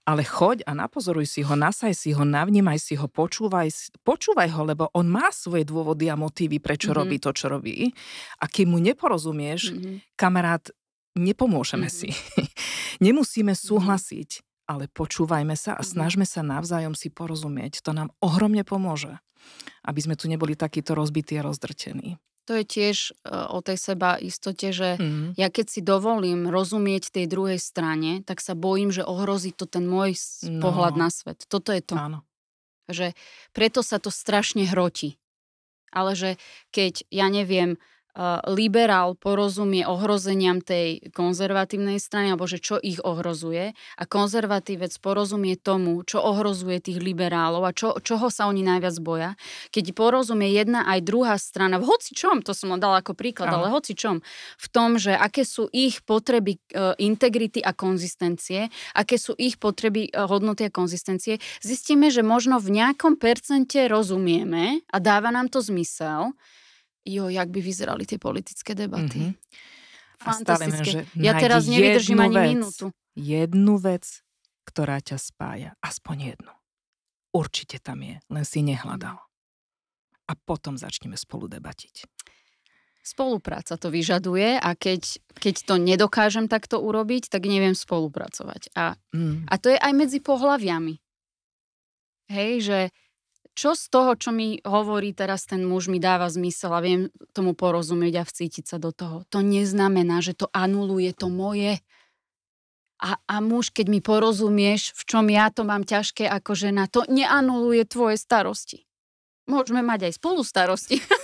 ale choď a napozoruj si ho, nasaj si ho, navnímaj si ho, počúvaj, počúvaj ho, lebo on má svoje dôvody a motívy, prečo mm-hmm. robí to, čo robí. A keď mu neporozumieš, mm-hmm. kamarát, nepomôžeme mm-hmm. si. <laughs> Nemusíme mm-hmm. súhlasiť, ale počúvajme sa a mm-hmm. snažme sa navzájom si porozumieť. To nám ohromne pomôže, aby sme tu neboli takíto rozbití a rozdrtení to je tiež e, o tej seba istote, že mm-hmm. ja keď si dovolím rozumieť tej druhej strane, tak sa bojím, že ohrozí to ten môj no. pohľad na svet. Toto je to. Áno. Že preto sa to strašne hroti. Ale že keď, ja neviem, Eh, liberál porozumie ohrozeniam tej konzervatívnej strany, alebo že čo ich ohrozuje a konzervatívec porozumie tomu, čo ohrozuje tých liberálov a čo, čoho sa oni najviac boja. Keď porozumie jedna aj druhá strana, v hoci čom, to som dala ako príklad, Aha. ale hoci čom, v tom, že aké sú ich potreby e, integrity a konzistencie, aké sú ich potreby e, hodnoty a konzistencie, zistíme, že možno v nejakom percente rozumieme a dáva nám to zmysel, jo, jak by vyzerali tie politické debaty. Mm-hmm. Fantastické. že ja teraz nevydržím ani vec, minútu. Jednu vec, ktorá ťa spája. Aspoň jednu. Určite tam je, len si nehľadal. A potom začneme spolu debatiť. Spolupráca to vyžaduje a keď, keď to nedokážem takto urobiť, tak neviem spolupracovať. A, mm. a to je aj medzi pohľaviami. Hej, že čo z toho, čo mi hovorí teraz ten muž, mi dáva zmysel a viem tomu porozumieť a vcítiť sa do toho. To neznamená, že to anuluje to moje. A, a muž, keď mi porozumieš, v čom ja to mám ťažké ako žena, to neanuluje tvoje starosti. Môžeme mať aj spolu starosti. <laughs>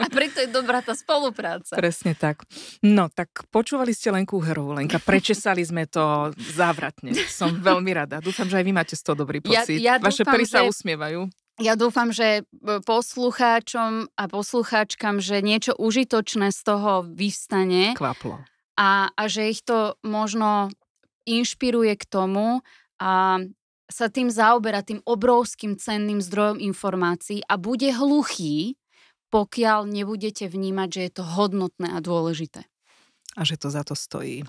A preto je dobrá tá spolupráca. Presne tak. No, tak počúvali ste Lenku Herovú, Lenka. Prečesali sme to závratne. Som veľmi rada. Dúfam, že aj vy máte z toho dobrý pocit. Ja, ja dúfam, Vaše pery sa že... usmievajú. Ja dúfam, že poslucháčom a poslucháčkam, že niečo užitočné z toho vyvstane. Kvaplo. A, a že ich to možno inšpiruje k tomu a sa tým zaoberá, tým obrovským cenným zdrojom informácií a bude hluchý pokiaľ nebudete vnímať, že je to hodnotné a dôležité. A že to za to stojí.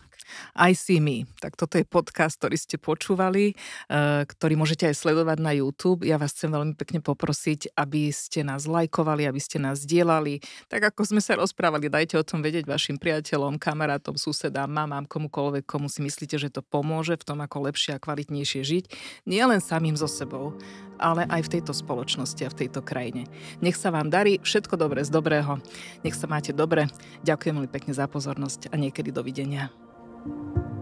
I See Me. Tak toto je podcast, ktorý ste počúvali, eh, ktorý môžete aj sledovať na YouTube. Ja vás chcem veľmi pekne poprosiť, aby ste nás lajkovali, aby ste nás dielali. Tak ako sme sa rozprávali, dajte o tom vedieť vašim priateľom, kamarátom, susedám, mamám, komukoľvek, komu si myslíte, že to pomôže v tom, ako lepšie a kvalitnejšie žiť. Nie len samým so sebou, ale aj v tejto spoločnosti a v tejto krajine. Nech sa vám darí všetko dobré z dobrého. Nech sa máte dobre. Ďakujem veľmi pekne za pozornosť a niekedy dovidenia. you.